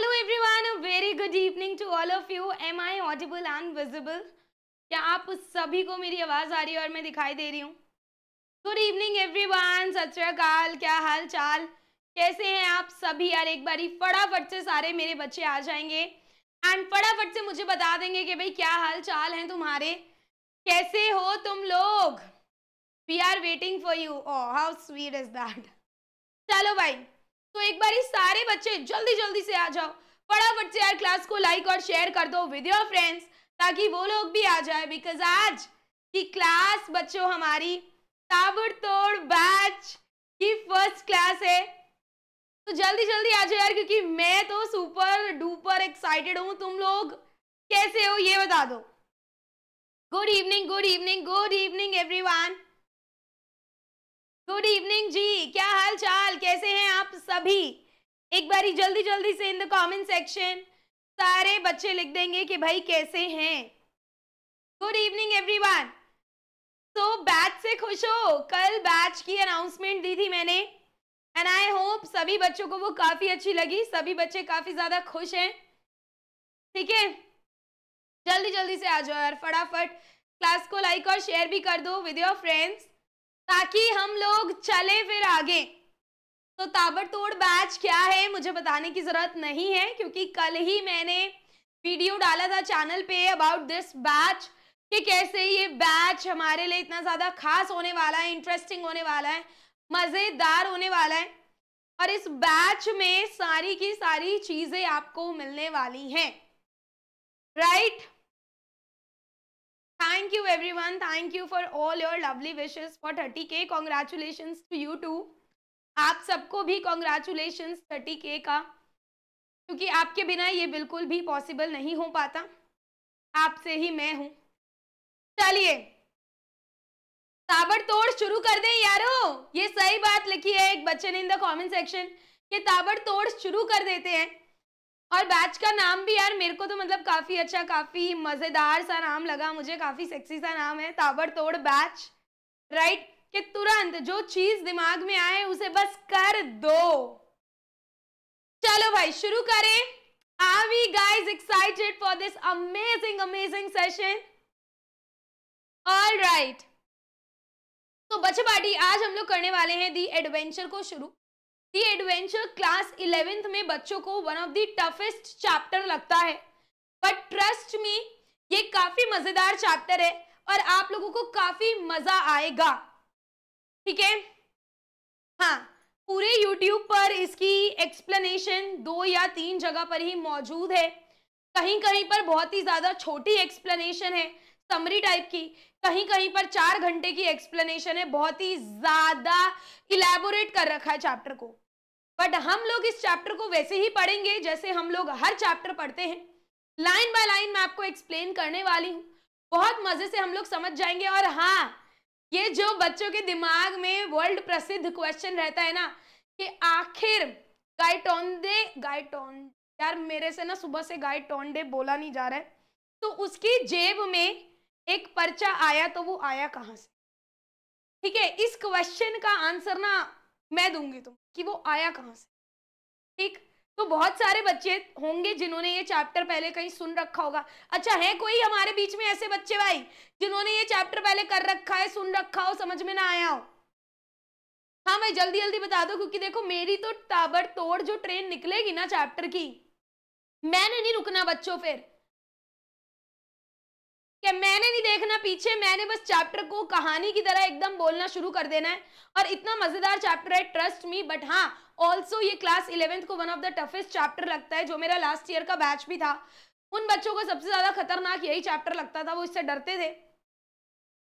Hello everyone a very good evening to all of you am I audible and visible क्या आप सभी को मेरी आवाज़ आ रही है और मैं दिखाई दे रही हूँ गुड इवनिंग एवरीवन सत श्रीकाल क्या हाल चाल कैसे हैं आप सभी यार एक बारी फटाफट से सारे मेरे बच्चे आ जाएंगे एंड फटाफट से मुझे बता देंगे कि भाई क्या हाल चाल है तुम्हारे कैसे हो तुम लोग we are waiting for you oh how sweet is that चलो भाई तो एक बार सारे बच्चे जल्दी जल्दी से आ जाओ फटाफट से यार क्लास को लाइक और शेयर कर दो विद योर फ्रेंड्स ताकि वो लोग भी आ जाए बिकॉज आज की क्लास बच्चों हमारी ताबड़तोड़ बैच की फर्स्ट क्लास है तो जल्दी जल्दी आ जाओ यार क्योंकि मैं तो सुपर डुपर एक्साइटेड हूँ तुम लोग कैसे हो ये बता दो good evening good evening good evening everyone good evening जी क्या हाल चाल कैसे हैं आप सभी एक बारी जल्दी जल्दी से इन द कमेंट सेक्शन सारे बच्चे लिख देंगे कि भाई कैसे हैं good evening everyone so batch से खुश हो कल बैच की अनाउंसमेंट दी थी मैंने एंड आई होप सभी बच्चों को वो काफ़ी अच्छी लगी सभी बच्चे काफ़ी ज़्यादा खुश हैं ठीक है जल्दी जल्दी से आ जाओ यार फटाफट क्लास को लाइक और शेयर भी कर दो विद योर फ्रेंड्स ताकि हम लोग चले फिर आगे तो ताबड़तोड़ बैच क्या है मुझे बताने की ज़रूरत नहीं है क्योंकि कल ही मैंने वीडियो डाला था चैनल पे अबाउट दिस बैच कि कैसे ये बैच हमारे लिए इतना ज़्यादा खास होने वाला है इंटरेस्टिंग होने वाला है मज़ेदार होने वाला है और इस बैच में सारी की सारी चीज़ें आपको मिलने वाली हैं right right? thank you everyone thank you for all your lovely wishes for 30k congratulations to you too आप सबको भी कॉन्ग्रेचुलेशंस 30k का क्योंकि आपके बिना ये बिल्कुल भी पॉसिबल नहीं हो पाता आपसे ही मैं हूँ चलिए तोड़ शुरू कर दें यारो ये सही बात लिखी है एक बच्चे ने इन द कमेंट सेक्शन ये तोड़ शुरू कर देते हैं और बैच का नाम भी यार मेरे को तो मतलब काफी अच्छा काफी मजेदार सा नाम लगा मुझे काफी सेक्सी सा नाम है ताबड़तोड़ बैच राइट कि तुरंत जो चीज दिमाग में आए उसे बस कर दो चलो भाई शुरू करें are we guys excited for this amazing amazing session all right तो बच्चे पार्टी आज हम लोग करने वाले हैं दी एडवेंचर को शुरू दी एडवेंचर क्लास इलेवेंथ में बच्चों को one of the toughest chapter लगता है बट ट्रस्ट मी ये काफी मजेदार चैप्टर है और आप लोगों को काफी मजा आएगा ठीक है हाँ पूरे YouTube पर इसकी एक्सप्लेनेशन दो या तीन जगह पर ही मौजूद है कहीं कहीं पर बहुत ही ज़्यादा छोटी एक्सप्लेनेशन है समरी टाइप की कहीं कहीं पर चार घंटे की एक्सप्लेनेशन है बहुत ही ज़्यादा इलेबोरेट कर रखा है चैप्टर को बट हम लोग इस चैप्टर को वैसे ही पढ़ेंगे जैसे हम लोग हर चैप्टर पढ़ते हैं लाइन बाय लाइन मैं आपको एक्सप्लेन करने वाली हूँ बहुत मजे से हम लोग समझ जाएंगे और हाँ ये जो बच्चों के दिमाग में वर्ल्ड प्रसिद्ध क्वेश्चन रहता है ना कि आखिर गाइटोंडे गाइटोंडे यार मेरे से ना सुबह से गाइटोंडे बोला नहीं जा रहा है तो उसकी जेब में एक पर्चा आया तो वो आया कहाँ से ठीक है इस क्वेश्चन का आंसर ना मैं दूंगी तुम कि वो आया कहाँ से ठीक तो बहुत सारे बच्चे होंगे जिन्होंने ये चैप्टर पहले कहीं सुन रखा होगा अच्छा है कोई हमारे बीच में ऐसे बच्चे भाई जिन्होंने ये चैप्टर पहले कर रखा है सुन रखा हो समझ में ना आया हो हाँ भाई जल्दी जल्दी बता दो क्योंकि देखो मेरी तो ताबड़ तोड़ जो ट्रेन निकलेगी ना चैप्टर की मैंने नहीं रुकना बच्चों फिर कि मैंने नहीं देखना पीछे मैंने बस चैप्टर को कहानी की तरह एकदम बोलना शुरू कर देना है और इतना मजेदार चैप्टर है ट्रस्ट मी बट हाँ ऑल्सो ये क्लास इलेवेंथ को one of the toughest chapter लगता है जो मेरा लास्ट ईयर का बैच भी था उन बच्चों को सबसे ज्यादा खतरनाक यही चैप्टर लगता था वो इससे डरते थे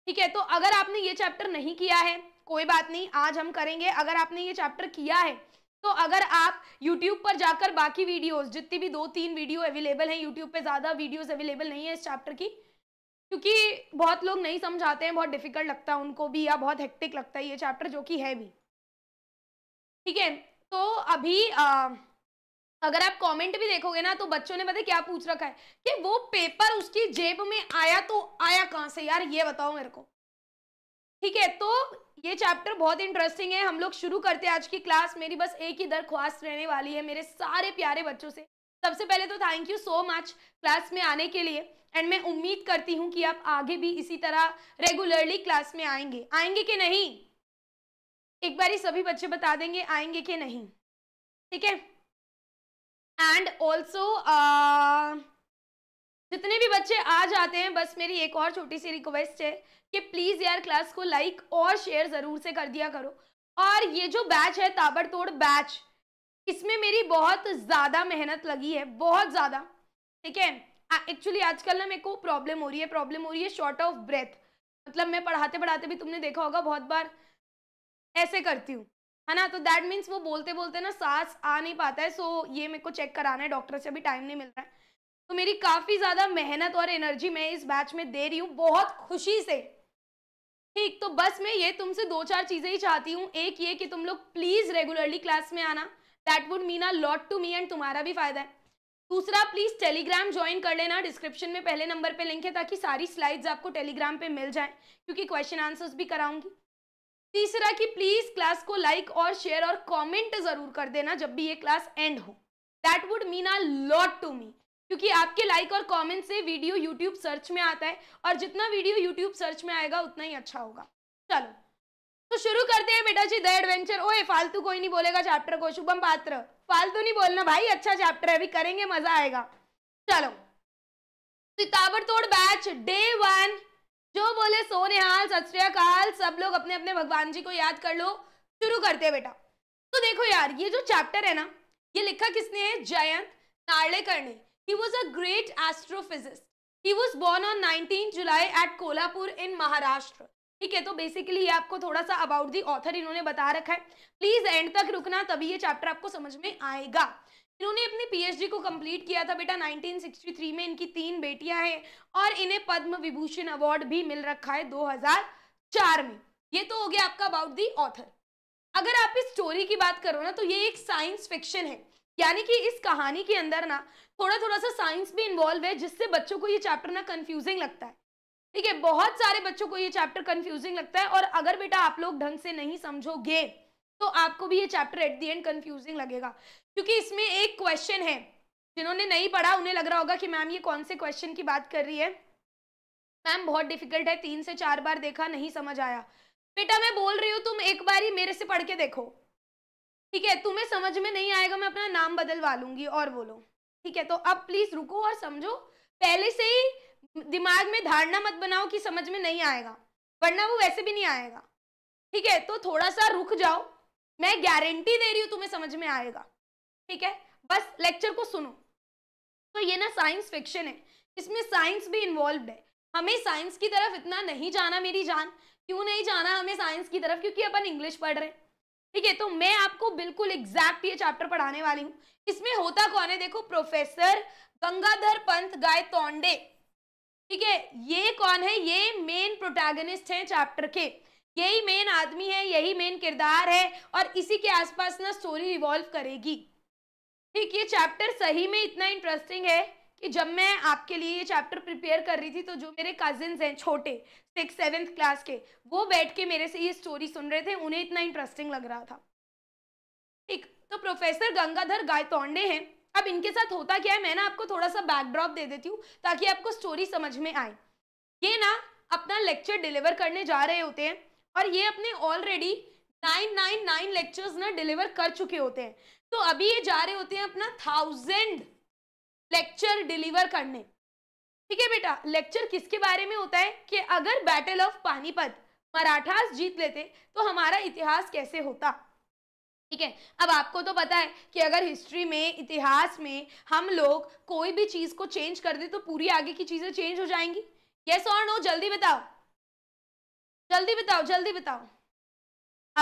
ठीक है तो अगर आपने ये चैप्टर नहीं किया है कोई बात नहीं आज हम करेंगे अगर आपने ये चैप्टर किया है तो अगर आप YouTube पर जाकर बाकी वीडियोस जितनी भी दो तीन वीडियो अवेलेबल हैं YouTube पे ज़्यादा वीडियोस अवेलेबल नहीं है इस चैप्टर की क्योंकि बहुत लोग नहीं समझाते हैं बहुत डिफिकल्ट लगता है उनको भी या बहुत हेक्टिक लगता है ये चैप्टर जो कि है भी ठीक है तो अभी आ, अगर आप कमेंट भी देखोगे ना तो बच्चों ने पता क्या पूछ रखा है कि वो पेपर उसकी जेब में आया तो आया कहाँ से यार ये बताओ मेरे को ठीक है तो ये चैप्टर बहुत इंटरेस्टिंग है हम लोग शुरू करते हैं आज की क्लास मेरी बस एक ही दरख्वास्त रहने वाली है मेरे सारे प्यारे बच्चों से सबसे पहले तो thank you so much class में आने के लिए एंड मैं उम्मीद करती हूँ कि आप आगे भी इसी तरह रेगुलरली क्लास में आएंगे आएंगे कि नहीं एक बार ही सभी बच्चे बता देंगे आएंगे कि नहीं ठीक है एंड ऑल्सो uh, जितने भी बच्चे आ जाते हैं बस मेरी एक और छोटी सी रिक्वेस्ट है कि प्लीज़ यार क्लास को लाइक और शेयर ज़रूर से कर दिया करो और ये जो बैच है ताबड़तोड़ बैच इसमें मेरी बहुत ज़्यादा मेहनत लगी है बहुत ज़्यादा ठीक है एक्चुअली आजकल ना मेरे को प्रॉब्लम हो रही है प्रॉब्लम हो रही है शॉर्ट ऑफ ब्रेथ मतलब मैं पढ़ाते पढ़ाते भी तुमने देखा होगा बहुत बार ऐसे करती हूँ है ना तो दैट मीन्स वो बोलते बोलते ना सांस आ नहीं पाता है सो ये मेरे को चेक कराना है डॉक्टर से अभी टाइम नहीं मिल रहा है तो मेरी काफ़ी ज़्यादा मेहनत और एनर्जी मैं इस बैच में दे रही हूँ बहुत खुशी से ठीक तो बस मैं ये तुमसे दो चार चीज़ें ही चाहती हूँ एक ये कि तुम लोग प्लीज़ रेगुलरली क्लास में आना that would mean a lot to me and तुम्हारा भी फायदा है दूसरा प्लीज टेलीग्राम ज्वाइन कर लेना डिस्क्रिप्शन में पहले नंबर पे लिंक है ताकि सारी स्लाइड्स आपको टेलीग्राम पे मिल जाए क्योंकि क्वेश्चन आंसर्स भी कराऊंगी तीसरा कि प्लीज क्लास को लाइक और शेयर और कमेंट जरूर कर देना जब भी ये क्लास एंड हो that would mean a lot to me क्योंकि आपके लाइक और कॉमेंट से वीडियो यूट्यूब सर्च में आता है और जितना वीडियो यूट्यूब सर्च में आएगा उतना ही अच्छा होगा चलो तो शुरू करते हैं बेटा जी द एडवेंचर ओए फालतू कोई नहीं बोलेगा चैप्टर को शुभम पात्र फालतू नहीं बोलना भाई अच्छा चैप्टर है अभी करेंगे मजा आएगा चलो तो ताबड़तोड़ बैच डे वन जो बोले सोने हाल सत्याकाल सब लोग अपने अपने भगवान जी को याद कर लो शुरू करते हैं बेटा तो देखो यार ये जो चैप्टर है ना ये लिखा किसने है जयंत नार्लेकर ने he was a great astrophysicist he was born on 19 July at Kolhapur in Maharashtra ठीक है तो बेसिकली ये आपको थोड़ा सा अबाउट दी ऑथर इन्होंने बता रखा है प्लीज एंड तक रुकना तभी ये चैप्टर आपको समझ में आएगा इन्होंने अपनी पीएचडी को कंप्लीट किया था बेटा 1963 में इनकी तीन बेटियां हैं और इन्हें पद्म विभूषण अवार्ड भी मिल रखा है 2004 में ये तो हो गया आपका अबाउट दी ऑथर अगर आप इस स्टोरी की बात करो ना तो ये एक साइंस फिक्शन है यानी कि इस कहानी के अंदर ना थोड़ा थोड़ा सा साइंस भी इन्वॉल्व है जिससे बच्चों को ये चैप्टर ना कंफ्यूजिंग लगता है ठीक है बहुत सारे बच्चों को ये चैप्टर कंफ्यूजिंग लगता है और अगर बेटा आप लोग ढंग से नहीं समझोगे तो आपको भी ये chapter at the end confusing लगेगा क्योंकि इसमें एक क्वेश्चन है जिन्होंने नहीं पढ़ा उन्हें लग रहा होगा कि मैम ये कौन से क्वेश्चन की बात कर रही है मैम बहुत डिफिकल्ट है तीन से चार बार देखा नहीं समझ आया बेटा मैं बोल रही हूँ तुम एक बार ही मेरे से पढ़ के देखो ठीक है तुम्हें समझ में नहीं आएगा मैं अपना नाम बदलवा लूंगी और बोलो ठीक है तो अब प्लीज रुको और समझो पहले से ही दिमाग में धारणा मत बनाओ कि समझ में नहीं आएगा वरना वो वैसे भी नहीं आएगा ठीक है तो थोड़ा सा रुक जाओ मैं गारंटी दे रही हूँ तुम्हें समझ में आएगा ठीक है बस लेक्चर को सुनो तो ये ना साइंस फिक्शन है इसमें साइंस भी इन्वॉल्व है हमें साइंस की तरफ इतना नहीं जाना मेरी जान क्यों नहीं जाना हमें साइंस की तरफ क्योंकि अपन इंग्लिश पढ़ रहे हैं ठीक है तो मैं आपको बिल्कुल एग्जैक्ट ये चैप्टर पढ़ाने वाली हूँ इसमें होता कौन है देखो प्रोफेसर गंगाधर पंत गाय तोंडे ठीक है ये कौन है ये मेन प्रोटैगनिस्ट हैं चैप्टर के यही मेन आदमी है यही मेन किरदार है और इसी के आसपास ना स्टोरी रिवॉल्व करेगी ठीक ये चैप्टर सही में इतना इंटरेस्टिंग है कि जब मैं आपके लिए ये चैप्टर प्रिपेयर कर रही थी तो जो मेरे कजिन्स हैं छोटे सिक्स सेवेंथ क्लास के वो बैठ के मेरे से ये स्टोरी सुन रहे थे उन्हें इतना इंटरेस्टिंग लग रहा था ठीक तो प्रोफेसर गंगाधर गायतोंडे हैं अब इनके साथ होता क्या है मैं ना आपको थोड़ा सा बैकड्रॉप दे देती हूँ ताकि आपको स्टोरी समझ में आए ये ना अपना लेक्चर डिलीवर करने जा रहे होते हैं और ये अपने already nine nine nine lectures ना डिलीवर कर चुके होते हैं तो अभी ये जा रहे होते हैं अपना थाउजेंड लेक्चर डिलीवर करने ठीक है बेटा लेक्चर किसके बारे में होता है कि अगर बैटल ऑफ पानीपत मराठास जीत लेते तो हमारा इतिहास कैसे होता ठीक है अब आपको तो पता है कि अगर हिस्ट्री में इतिहास में हम लोग कोई भी चीज़ को चेंज कर दे तो पूरी आगे की चीज़ें चेंज हो जाएंगी यस और नो जल्दी बताओ जल्दी बताओ जल्दी बताओ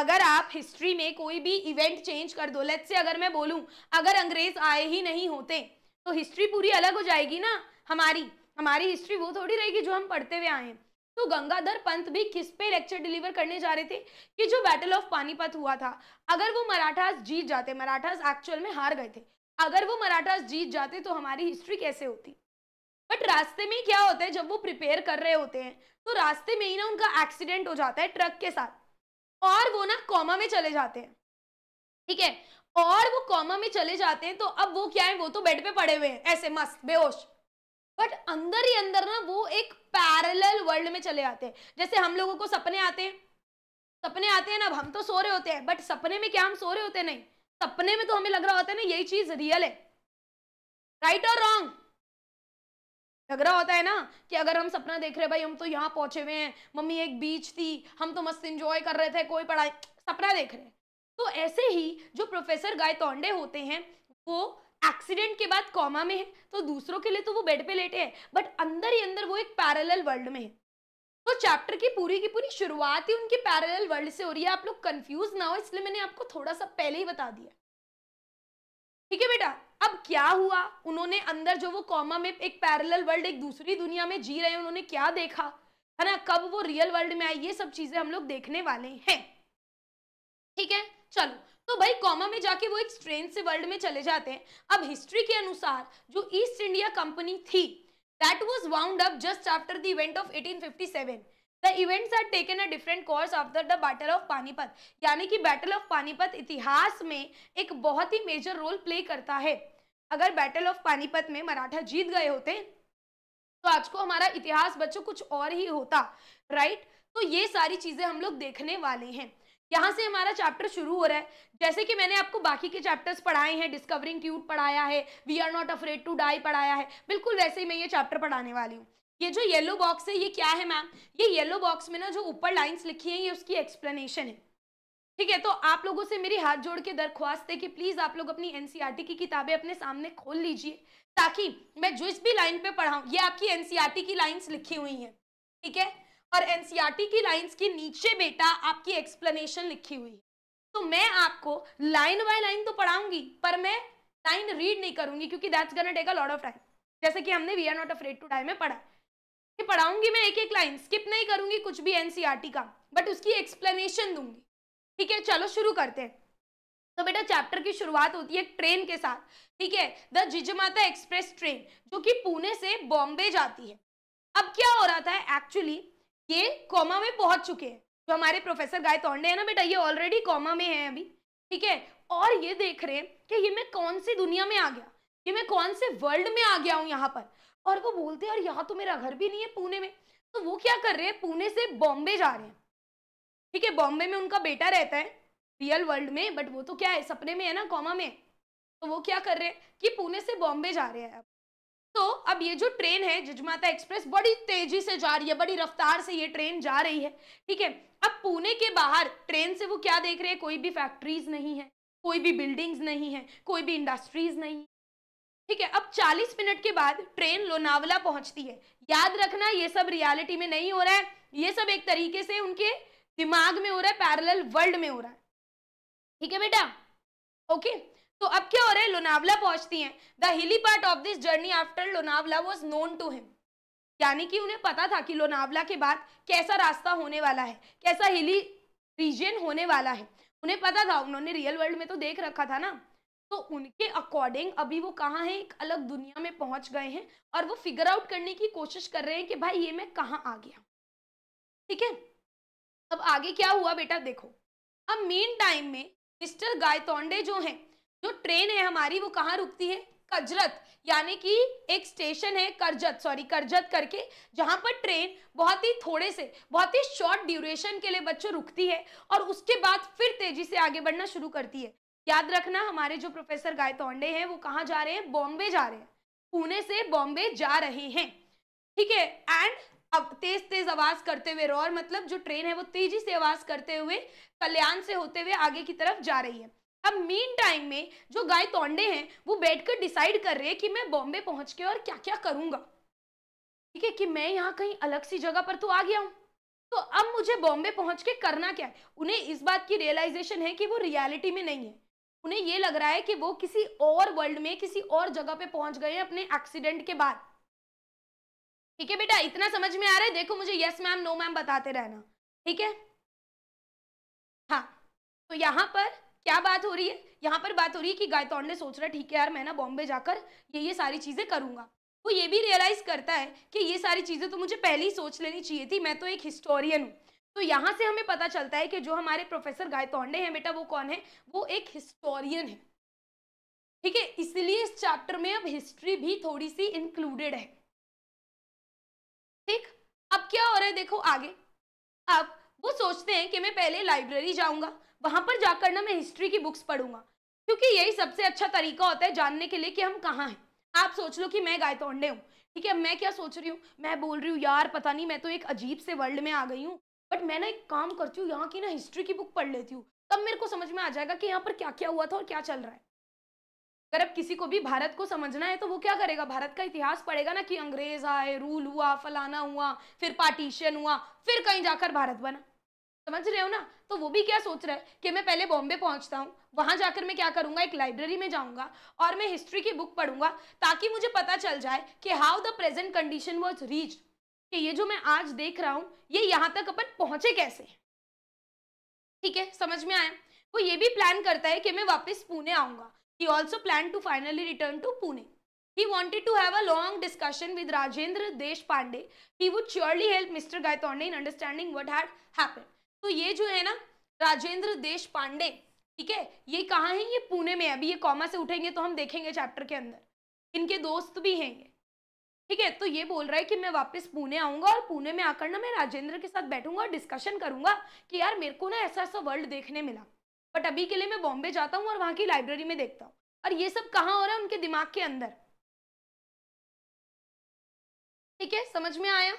अगर आप हिस्ट्री में कोई भी इवेंट चेंज कर दो लेट्स से अगर मैं बोलूं अगर अंग्रेज आए ही नहीं होते तो हिस्ट्री पूरी अलग हो जाएगी ना हमारी हमारी हिस्ट्री वो थोड़ी रहेगी जो हम पढ़ते हुए आए हैं तो गंगाधर पंत भी किस पे लेक्चर डिलीवर करने जा रहे थे कि जो बैटल ऑफ पानीपत हुआ था अगर वो मराठास जीत जाते मराठास एक्चुअल में हार गए थे अगर वो मराठास जीत जाते तो हमारी हिस्ट्री कैसे होती बट रास्ते में क्या होता है जब वो प्रिपेयर कर रहे होते हैं तो रास्ते में ही ना उनका एक्सीडेंट हो जाता है ट्रक के साथ और वो ना कॉमा में चले जाते हैं ठीक है और वो कॉमा में चले जाते हैं तो अब वो क्या है वो तो बेड पे पड़े हुए हैं ऐसे मस्त बेहोश बट अंदर ही अंदर ना वो एक पैरेलल वर्ल्ड में चले आते हैं जैसे हम लोगों को सपने आते हैं सपने आते हैं ना अब हम तो सो रहे होते हैं बट सपने में क्या हम सो रहे होते नहीं सपने में तो हमें लग रहा होता है ना यही चीज रियल है राइट और रॉन्ग लग रहा होता है ना कि अगर हम सपना देख रहे भाई हम तो यहाँ पहुंचे हुए हैं मम्मी एक बीच थी हम तो मस्त इंजॉय कर रहे थे कोई पढ़ाई सपना देख रहे हैं तो ऐसे ही जो प्रोफेसर गायतोंडे होते हैं वो एक्सीडेंट के बाद कॉमा में है तो दूसरों के लिए तो वो बेड पे लेटे हैं बट अंदर ही अंदर वो एक पैरेलल वर्ल्ड में है तो चैप्टर की पूरी की पूरी शुरुआत ही उनके पैरेलल वर्ल्ड से हो रही है आप लोग कंफ्यूज ना हो इसलिए मैंने आपको थोड़ा सा पहले ही बता दिया ठीक है बेटा अब क्या हुआ उन्होंने अंदर जो वो कॉमा में एक पैरेलल वर्ल्ड एक दूसरी दुनिया में जी रहे हैं उन्होंने क्या देखा है ना कब वो रियल वर्ल्ड में आई ये सब चीजें हम लोग देखने वाले हैं ठीक है चलो तो भाई कॉमा में जाके वो एक स्ट्रेन से वर्ल्ड में चले जाते हैं अब हिस्ट्री के अनुसार जो ईस्ट इंडिया कंपनी थी that was wound up just after the event of 1857 the events are taken a different course after the battle of Panipat यानी कि बैटल ऑफ पानीपत इतिहास में एक बहुत ही मेजर रोल प्ले करता है अगर बैटल ऑफ पानीपत में मराठा जीत गए होते तो आज को हमारा इतिहास बच्चों कुछ और ही होता राइट तो ये सारी चीजें हम लोग देखने वाले हैं यहाँ से हमारा चैप्टर शुरू हो रहा है जैसे कि मैंने आपको बाकी के चैप्टर्स पढ़ाए हैं डिस्कवरिंग ट्यूट पढ़ाया है we are not afraid to die पढ़ाया है बिल्कुल वैसे ही मैं ये चैप्टर पढ़ाने वाली हूँ ये जो येलो बॉक्स है ये क्या है मैम ये येलो बॉक्स में ना जो ऊपर लाइन्स लिखी है ये उसकी एक्सप्लेनेशन है ठीक है तो आप लोगों से मेरी हाथ जोड़ के दरख्वास्त है कि प्लीज़ आप लोग अपनी एनसीईआरटी e की किताबें अपने सामने खोल लीजिए ताकि मैं जिस भी लाइन पे पढ़ाऊँ ये आपकी एनसीईआरटी e की लाइंस लिखी हुई हैं ठीक है और एनसीईआरटी e की लाइंस के नीचे बेटा आपकी एक्सप्लेनेशन लिखी हुई तो मैं आपको लाइन बाय लाइन तो पढ़ाऊंगी पर मैं लाइन रीड नहीं करूंगी क्योंकि that's gonna take a lot of time जैसे कि हमने we are not afraid to die में पढ़ा ये पढ़ाऊंगी मैं एक एक लाइन स्किप नहीं करूंगी कुछ भी एनसीईआरटी e का बट उसकी एक्सप्लेनेशन दूंगी ठीक है चलो शुरू करते हैं तो बेटा चैप्टर की शुरुआत होती है ट्रेन के साथ ठीक है द जिजमाता एक्सप्रेस ट्रेन जो कि पुणे से बॉम्बे जाती है अब क्या हो रहा था एक्चुअली ये कॉमा में पहुंच चुके हैं जो हमारे प्रोफेसर गाय तोड़ने हैं ना बेटा ये ऑलरेडी कॉमा में है अभी ठीक है और ये देख रहे हैं कि ये मैं कौन सी दुनिया में आ गया ये मैं कौन से वर्ल्ड में आ गया हूँ यहाँ पर और वो बोलते हैं और यहाँ तो मेरा घर भी नहीं है पुणे में तो वो क्या कर रहे हैं पुणे से बॉम्बे जा रहे हैं ठीक है बॉम्बे में उनका बेटा रहता है रियल वर्ल्ड में बट वो तो क्या है सपने में है ना कॉमा में तो वो क्या कर रहे हैं कि पुणे से बॉम्बे जा रहे हैं अब तो अब ये जो ट्रेन है जजमाता एक्सप्रेस बड़ी तेजी से जा रही है बड़ी रफ्तार से ये ट्रेन जा रही है ठीक है अब पुणे के बाहर ट्रेन से वो क्या देख रहे हैं कोई भी फैक्ट्रीज नहीं है कोई भी बिल्डिंग्स नहीं है कोई भी इंडस्ट्रीज नहीं ठीक है अब 40 मिनट के बाद ट्रेन लोनावला पहुंचती है याद रखना ये सब रियालिटी में नहीं हो रहा है ये सब एक तरीके से उनके दिमाग में हो रहा है पैरल वर्ल्ड में हो रहा है ठीक है बेटा ओके तो अब क्या हो रहा है लोनावला पहुंचती हैं the hilly part of this journey after Lonavala was known to him यानी कि उन्हें पता था कि लोनावला के बाद कैसा रास्ता होने वाला है कैसा हिली रीजन होने वाला है उन्हें पता था उन्होंने रियल वर्ल्ड में तो देख रखा था ना तो उनके अकॉर्डिंग अभी वो कहाँ हैं एक अलग दुनिया में पहुंच गए हैं और वो फिगर आउट करने की कोशिश कर रहे हैं कि भाई ये मैं कहाँ आ गया ठीक है अब आगे क्या हुआ बेटा देखो अब मेन टाइम में मिस्टर गायतोंडे जो हैं जो ट्रेन है हमारी वो कहाँ रुकती है कजरत यानी कि एक स्टेशन है करजत सॉरी करजत करके जहाँ पर ट्रेन बहुत ही थोड़े से बहुत ही शॉर्ट ड्यूरेशन के लिए बच्चों रुकती है और उसके बाद फिर तेजी से आगे बढ़ना शुरू करती है याद रखना हमारे जो प्रोफेसर गाय तोंडे हैं वो कहाँ जा रहे हैं बॉम्बे जा रहे हैं पुणे से बॉम्बे जा रहे हैं ठीक है एंड अब तेज तेज आवाज करते हुए रोर मतलब जो ट्रेन है वो तेजी से आवाज करते हुए कल्याण से होते हुए आगे की तरफ जा रही है अब मीन टाइम में जो गाय तोंडे हैं वो बैठकर डिसाइड कर रहे हैं कि मैं बॉम्बे पहुंच के और क्या क्या करूंगा ठीक है कि मैं यहाँ कहीं अलग सी जगह पर तो आ गया हूँ तो अब मुझे बॉम्बे पहुंच के करना क्या है उन्हें इस बात की रियलाइजेशन है कि वो रियलिटी में नहीं है उन्हें ये लग रहा है कि वो किसी और वर्ल्ड में किसी और जगह पे पहुंच गए हैं अपने एक्सीडेंट के बाद ठीक है बेटा इतना समझ में आ रहा है देखो मुझे यस मैम नो मैम बताते रहना ठीक है हाँ तो यहाँ पर क्या बात हो रही है यहाँ पर बात हो रही है कि गायतौंड ने सोच रहा है ठीक है यार मैं ना बॉम्बे जाकर ये ये सारी चीज़ें करूँगा वो ये भी रियलाइज करता है कि ये सारी चीज़ें तो मुझे पहले ही सोच लेनी चाहिए थी मैं तो एक हिस्टोरियन हूँ तो यहाँ से हमें पता चलता है कि जो हमारे प्रोफेसर गायतौंडे हैं बेटा वो कौन है वो एक हिस्टोरियन है ठीक है इसलिए इस चैप्टर में अब हिस्ट्री भी थोड़ी सी इंक्लूडेड है ठीक अब क्या हो रहा है देखो आगे अब वो सोचते हैं कि मैं पहले लाइब्रेरी जाऊंगा वहां पर जाकर ना मैं हिस्ट्री की बुक्स पढ़ूंगा क्योंकि यही सबसे अच्छा तरीका होता है जानने के लिए कि हम कहाँ हैं आप सोच लो कि मैं गायतोंडे हूँ ठीक है मैं क्या सोच रही हूँ मैं बोल रही हूँ यार पता नहीं मैं तो एक अजीब से वर्ल्ड में आ गई हूँ बट मैं ना एक काम करती हूँ यहाँ की ना हिस्ट्री की बुक पढ़ लेती हूँ तब मेरे को समझ में आ जाएगा कि यहाँ पर क्या क्या हुआ था और क्या चल रहा है अगर अब किसी को भी भारत को समझना है तो वो क्या करेगा भारत का इतिहास पढ़ेगा ना कि अंग्रेज आए रूल हुआ फलाना हुआ फिर पार्टीशन हुआ फिर कहीं जाकर भारत बना समझ रहे हो ना तो वो भी क्या सोच रहा है कि मैं पहले बॉम्बे पहुंचता हूँ वहां जाकर मैं क्या करूंगा एक लाइब्रेरी में जाऊंगा और मैं हिस्ट्री की बुक पढ़ूंगा ताकि मुझे पता चल जाए कि how the present condition was reach कि ये जो मैं आज देख रहा हूँ ये यहाँ तक अपन पहुंचे कैसे ठीक है समझ में आया वो ये भी प्लान करता है कि मैं वापस पुणे आऊंगा he also plan to finally return to Pune He wanted to have a long discussion with Rajendra Deshpande. He would surely help Mr. Gaitone in understanding what had happened. तो ये जो है ना राजेंद्र देश पांडे ठीक है ये कहाँ है ये पुणे में अभी ये कॉमा से उठेंगे तो हम देखेंगे चैप्टर के अंदर इनके दोस्त भी हैं ये ठीक है तो ये बोल रहा है कि मैं वापस पुणे आऊंगा और पुणे में आकर ना मैं राजेंद्र के साथ बैठूंगा और डिस्कशन करूंगा कि यार मेरे को ना ऐसा ऐसा वर्ल्ड देखने मिला बट अभी के लिए मैं बॉम्बे जाता हूँ और वहाँ की लाइब्रेरी में देखता हूँ और ये सब कहाँ हो रहा है उनके दिमाग के अंदर ठीक है समझ में आया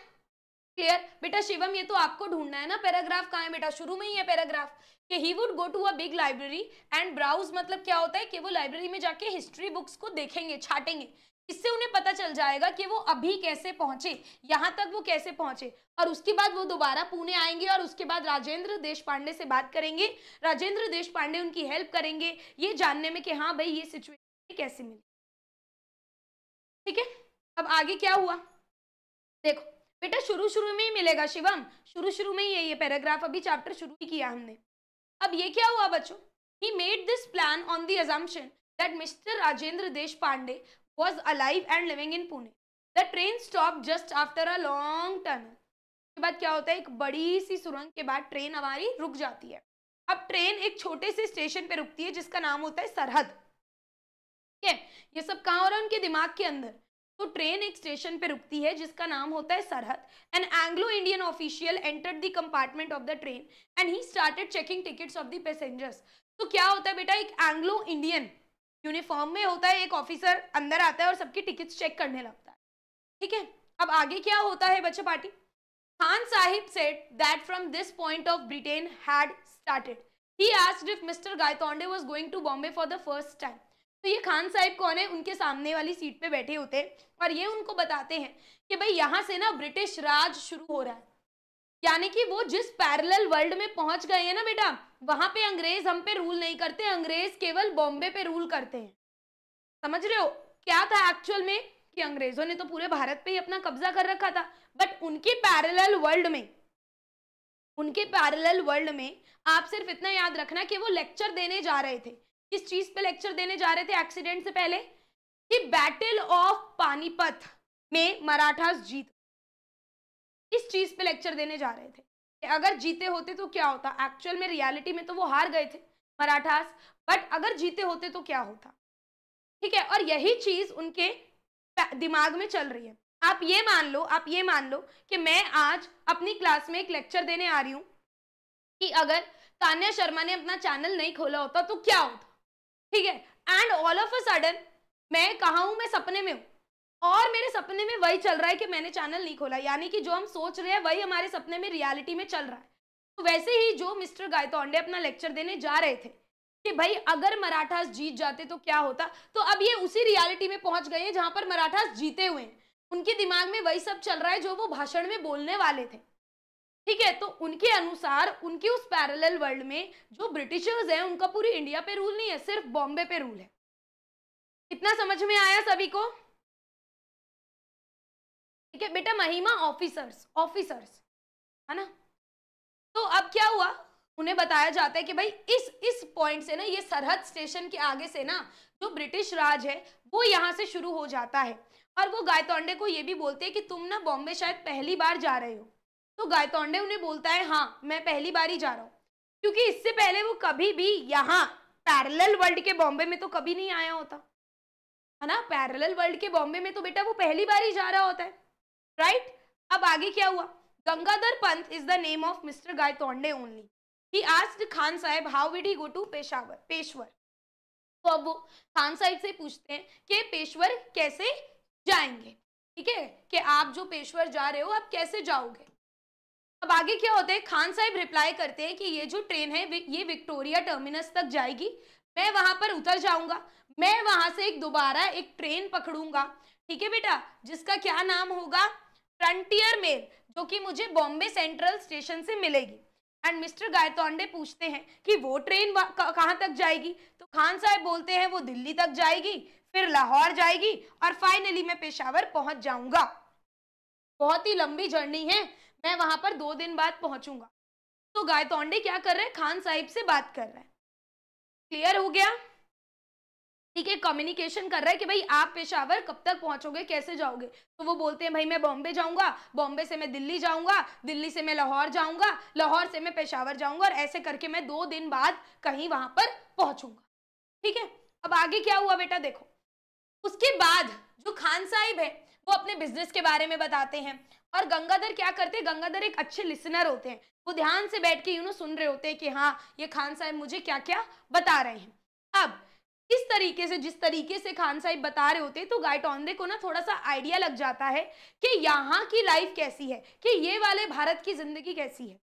क्लियर बेटा शिवम ये तो आपको ढूंढना है ना पैराग्राफ कहाँ है बेटा शुरू में ही है पैराग्राफ कि he would go to a big library and browse मतलब क्या होता है कि वो लाइब्रेरी में जाके हिस्ट्री बुक्स को देखेंगे छाटेंगे इससे उन्हें पता चल जाएगा कि वो अभी कैसे पहुंचे यहाँ तक वो कैसे पहुंचे और उसके बाद वो दोबारा पुणे आएंगे और उसके बाद राजेंद्र देश पांडे से बात करेंगे राजेंद्र देश पांडे उनकी हेल्प करेंगे ये जानने में कि हाँ भाई ये सिचुएशन कैसे मिली ठीक है अब आगे क्या हुआ देखो बेटा शुरू शुरू में ही मिलेगा शिवम शुरू शुरू में ही है ये पैराग्राफ अभी चैप्टर शुरू ही किया हमने अब ये क्या हुआ बच्चों he made this plan on the the that mister Rajendra Deshpande was alive and living in Pune the train stop just after a long turn उसके बाद क्या होता है एक बड़ी सी सुरंग के बाद ट्रेन हमारी रुक जाती है अब ट्रेन एक छोटे से स्टेशन पे रुकती है जिसका नाम होता है सरहद ठीक है ये सब कहाँ हो रहा है उनके दिमाग के अंदर तो ट्रेन एक स्टेशन पे रुकती है जिसका नाम होता है Sarhad an Anglo Indian official enter the compartment of the train and he started checking tickets of the passengers तो क्या होता है बेटा एक एंग्लो इंडियन यूनिफॉर्म में होता है एक ऑफिसर अंदर आता है और सबकी टिकट्स चेक करने लगता है ठीक है अब आगे क्या होता है बच्चे party Khan Sahib said that from this point of Britain had started he asked if mister Gaitonde was going to Bombay for the first time तो ये खान साहिब कौन है उनके सामने वाली सीट पे बैठे होते हैं और ये उनको बताते हैं कि भाई यहाँ से ना ब्रिटिश राज शुरू हो रहा है यानी कि वो जिस पैरेलल वर्ल्ड में पहुंच गए हैं ना बेटा वहां पे अंग्रेज हम पे रूल नहीं करते अंग्रेज केवल बॉम्बे पे रूल करते हैं समझ रहे हो क्या था एक्चुअल में कि अंग्रेजों ने तो पूरे भारत पे ही अपना कब्जा कर रखा था बट उनके पैरेलल वर्ल्ड में उनके पैरेलल वर्ल्ड में आप सिर्फ इतना याद रखना कि वो लेक्चर देने जा रहे थे किस चीज पे लेक्चर देने जा रहे थे एक्सीडेंट से पहले कि बैटल ऑफ पानीपत में मराठास जीत इस चीज पे लेक्चर देने जा रहे थे कि अगर जीते होते तो क्या होता एक्चुअल में रियलिटी में तो वो हार गए थे मराठास बट अगर जीते होते तो क्या होता ठीक है और यही चीज उनके दिमाग में चल रही है आप ये मान लो आप ये मान लो कि मैं आज अपनी क्लास में एक लेक्चर देने आ रही हूँ कि अगर तान्या शर्मा ने अपना चैनल नहीं खोला होता तो क्या होता ठीक है and all of a sudden मैं कहा हूं मैं सपने में हूँ और मेरे सपने में वही चल रहा है कि मैंने चैनल नहीं खोला यानी कि जो हम सोच रहे हैं वही हमारे सपने में रियलिटी में चल रहा है तो वैसे ही जो मिस्टर गायतोंडे अपना लेक्चर देने जा रहे थे कि भाई अगर मराठास जीत जाते तो क्या होता तो अब ये उसी रियलिटी में पहुंच गए हैं जहां पर मराठास जीते हुए हैं उनके दिमाग में वही सब चल रहा है जो वो भाषण में बोलने वाले थे ठीक है तो उनके अनुसार उनके उस पैरेलल वर्ल्ड में जो ब्रिटिशर्स हैं उनका पूरी इंडिया पे रूल नहीं है सिर्फ बॉम्बे पे रूल है इतना समझ में आया सभी को ठीक है बेटा महिमा ऑफिसर्स ऑफिसर्स है ना तो अब क्या हुआ उन्हें बताया जाता है कि भाई इस इस पॉइंट से ना ये सरहद स्टेशन के आगे से ना जो ब्रिटिश राज है वो यहाँ से शुरू हो जाता है और वो गायतोंडे को ये भी बोलते हैं कि तुम ना बॉम्बे शायद पहली बार जा रहे हो तो गायतोंडे उन्हें बोलता है हाँ मैं पहली बार ही जा रहा हूँ क्योंकि इससे पहले वो कभी भी यहाँ पैरेलल वर्ल्ड के बॉम्बे में तो कभी नहीं आया होता है ना पैरेलल वर्ल्ड के बॉम्बे में तो बेटा वो पहली बार ही जा रहा होता है राइट अब आगे क्या हुआ Gangadhar Pant is the name of mister Gaitonde only he asked Khan Sahab how would he go to Peshawar Peshawar तो अब वो खान साहिब से पूछते हैं कि पेशवर कैसे जाएंगे ठीक है कि आप जो पेशवर जा रहे हो आप कैसे जाओगे अब आगे क्या होता है खान साहब रिप्लाई करते हैं कि ये जो ट्रेन है ये विक्टोरिया टर्मिनस तक जाएगी मैं वहां पर उतर जाऊंगा मैं वहां से एक दोबारा एक ट्रेन पकड़ूंगा ठीक है बेटा जिसका क्या नाम होगा फ्रंटियर मेल जो कि मुझे बॉम्बे सेंट्रल स्टेशन से मिलेगी एंड मिस्टर गायतोंडे पूछते हैं कि वो ट्रेन कहाँ तक जाएगी तो खान साहब बोलते हैं वो दिल्ली तक जाएगी फिर लाहौर जाएगी और फाइनली मैं पेशावर पहुंच जाऊंगा बहुत ही लंबी जर्नी है मैं वहां पर दो दिन बाद पहुंचूंगा तो गायतोंडे क्या कर रहे हैं खान साहिब से बात कर रहे हैं क्लियर हो गया ठीक है कम्युनिकेशन कर रहा है कि भाई आप पेशावर कब तक पहुंचोगे कैसे जाओगे तो वो बोलते हैं भाई मैं बॉम्बे जाऊंगा बॉम्बे से मैं दिल्ली जाऊंगा दिल्ली से मैं लाहौर जाऊंगा लाहौर से मैं पेशावर जाऊंगा और ऐसे करके मैं दो दिन बाद कहीं वहां पर पहुंचूंगा ठीक है अब आगे क्या हुआ बेटा देखो उसके बाद जो खान साहिब है वो अपने बिजनेस के बारे में बताते हैं और गंगाधर क्या करते हैं गंगाधर एक अच्छे लिसनर होते हैं वो ध्यान से बैठ के यू नो सुन रहे होते हैं कि हाँ ये खान साहब मुझे क्या क्या बता रहे हैं अब इस तरीके से जिस तरीके से खान साहब बता रहे होते हैं तो गाइटोंदे को ना थोड़ा सा आइडिया लग जाता है कि यहाँ की लाइफ कैसी है कि ये वाले भारत की जिंदगी कैसी है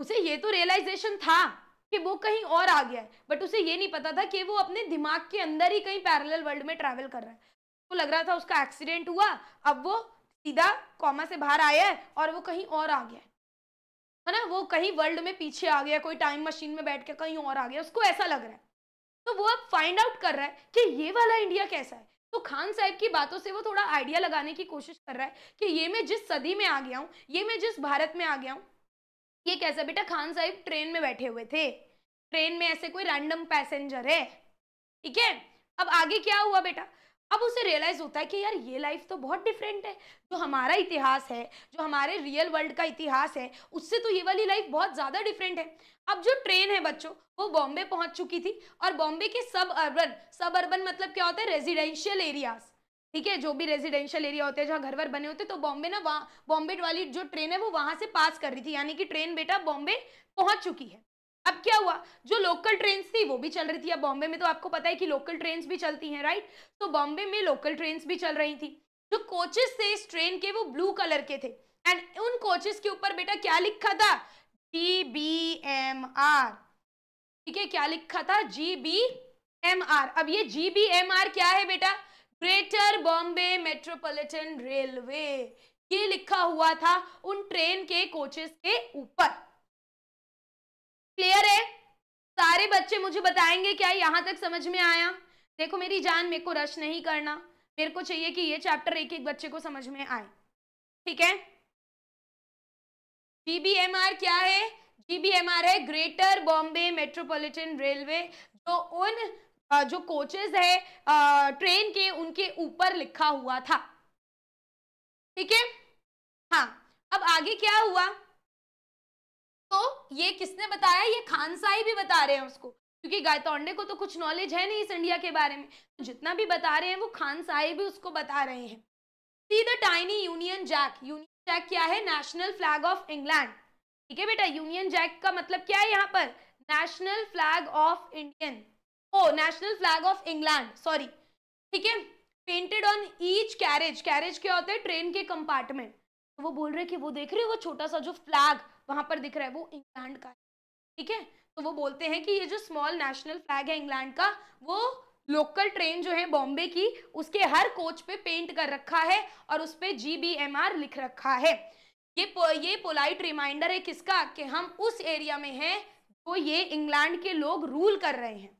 उसे ये तो रियलाइजेशन था कि वो कहीं और आ गया है बट उसे ये नहीं पता था कि वो अपने दिमाग के अंदर ही कहीं पैरेलल वर्ल्ड में ट्रैवल कर रहा है उसको तो लग रहा था उसका एक्सीडेंट हुआ अब वो सीधा कॉमा से बाहर आया है और वो कहीं और आ गया है ना वो कहीं वर्ल्ड में पीछे आ गया कोई टाइम मशीन में बैठ के कहीं और आ गया उसको ऐसा लग रहा है तो वो अब फाइंड आउट कर रहा है कि ये वाला इंडिया कैसा है तो खान साहब की बातों से वो थोड़ा आइडिया लगाने की कोशिश कर रहा है कि ये मैं जिस सदी में आ गया हूँ ये मैं जिस भारत में आ गया हूँ ये कैसा बेटा खान साहब ट्रेन में बैठे हुए थे ट्रेन में ऐसे कोई रैंडम पैसेंजर है ठीक है अब आगे क्या हुआ बेटा अब उसे रियलाइज होता है कि यार ये लाइफ तो बहुत डिफरेंट है जो हमारा इतिहास है जो हमारे रियल वर्ल्ड का इतिहास है उससे तो ये वाली लाइफ बहुत ज़्यादा डिफरेंट है अब जो ट्रेन है बच्चों वो बॉम्बे पहुंच चुकी थी और बॉम्बे के सब अर्बन सब अर्बन मतलब क्या होता है रेजिडेंशियल एरियाज ठीक है जो भी रेजिडेंशियल एरिया होते हैं जहाँ घर वर बने होते तो बॉम्बे ना वहाँ बॉम्बे वाली जो ट्रेन है वो वहाँ से पास कर रही थी यानी कि ट्रेन बेटा बॉम्बे पहुँच चुकी है अब क्या हुआ जो लोकल ट्रेन थी वो भी चल रही थी अब बॉम्बे में तो आपको पता है कि लोकल ट्रेन भी चलती हैं राइट तो बॉम्बे में लोकल ट्रेन भी चल रही थी जो कोचेस थे इस ट्रेन के वो ब्लू कलर के थे एंड उन कोचेस के ऊपर बेटा क्या लिखा था जी बी एम आर ठीक है क्या लिखा था जी बी एम आर अब ये जी बी एम आर क्या है बेटा ग्रेटर बॉम्बे मेट्रोपॉलिटन रेलवे ये लिखा हुआ था उन ट्रेन के कोचेस के ऊपर क्लियर है सारे बच्चे मुझे बताएंगे क्या यहाँ तक समझ में आया देखो मेरी जान मेरे को रश नहीं करना मेरे को चाहिए कि ये चैप्टर एक एक बच्चे को समझ में आए ठीक है जीबीएमआर क्या है जीबीएमआर है ग्रेटर बॉम्बे मेट्रोपॉलिटन रेलवे जो उन जो कोचेज है ट्रेन के उनके ऊपर लिखा हुआ था ठीक है हाँ अब आगे क्या हुआ तो ये किसने बताया ये खान भी बता रहे हैं उसको क्योंकि गायतोंडे को तो कुछ नॉलेज है नहीं इस इंडिया के बारे में तो जितना भी बता रहे हैं वो खान साहिब भी उसको बता रहे हैं see the tiny Union Jack Union Jack क्या है नेशनल फ्लैग ऑफ इंग्लैंड ठीक है बेटा यूनियन जैक का मतलब क्या है यहाँ पर national flag of Indian oh national flag of England sorry ठीक है painted on each carriage carriage क्या होता है ट्रेन के कंपार्टमेंट तो वो बोल रहे कि वो देख रहे हो वो छोटा सा जो फ्लैग वहाँ पर दिख रहा है वो इंग्लैंड का ठीक है तो वो बोलते हैं कि ये जो स्मॉल नेशनल फ्लैग है इंग्लैंड का वो लोकल ट्रेन जो है बॉम्बे की उसके हर कोच पे पेंट कर रखा है और उस पर जी बी एम आर लिख रखा है ये पो, ये पोलाइट रिमाइंडर है किसका कि हम उस एरिया में हैं जो ये इंग्लैंड के लोग रूल कर रहे हैं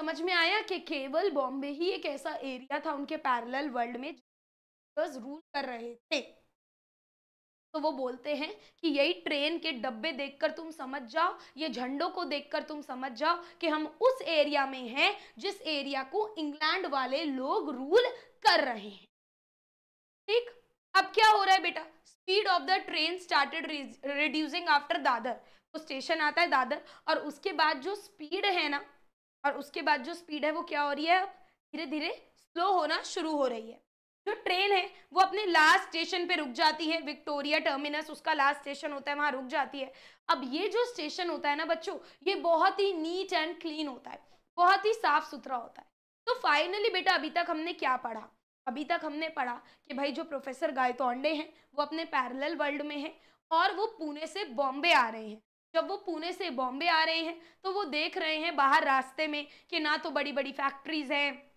समझ में आया कि केवल बॉम्बे ही एक ऐसा एरिया था उनके पैरेलल वर्ल्ड में रूल कर रहे थे तो वो बोलते हैं कि यही ट्रेन के डब्बे देखकर तुम समझ जाओ ये झंडों को देखकर तुम समझ जाओ कि हम उस एरिया में हैं जिस एरिया को इंग्लैंड वाले लोग रूल कर रहे हैं ठीक अब क्या हो रहा है बेटा speed of the train started reducing after Dadar वो स्टेशन आता है दादर और उसके बाद जो स्पीड है ना और उसके बाद जो स्पीड है वो क्या हो रही है अब धीरे धीरे स्लो होना शुरू हो रही है जो ट्रेन है वो अपने लास्ट स्टेशन पे रुक जाती है विक्टोरिया टर्मिनस उसका लास्ट स्टेशन होता है वहाँ रुक जाती है अब ये जो स्टेशन होता है ना बच्चों ये बहुत ही नीट एंड क्लीन होता है बहुत ही साफ सुथरा होता है तो फाइनली बेटा अभी तक हमने क्या पढ़ा अभी तक हमने पढ़ा कि भाई जो प्रोफेसर गायतोंडे हैं वो अपने पैरेलल वर्ल्ड में हैं और वो पुणे से बॉम्बे आ रहे हैं जब वो पुणे से बॉम्बे आ रहे हैं तो वो देख रहे हैं बाहर रास्ते में कि ना तो बड़ी बड़ी फैक्ट्रीज हैं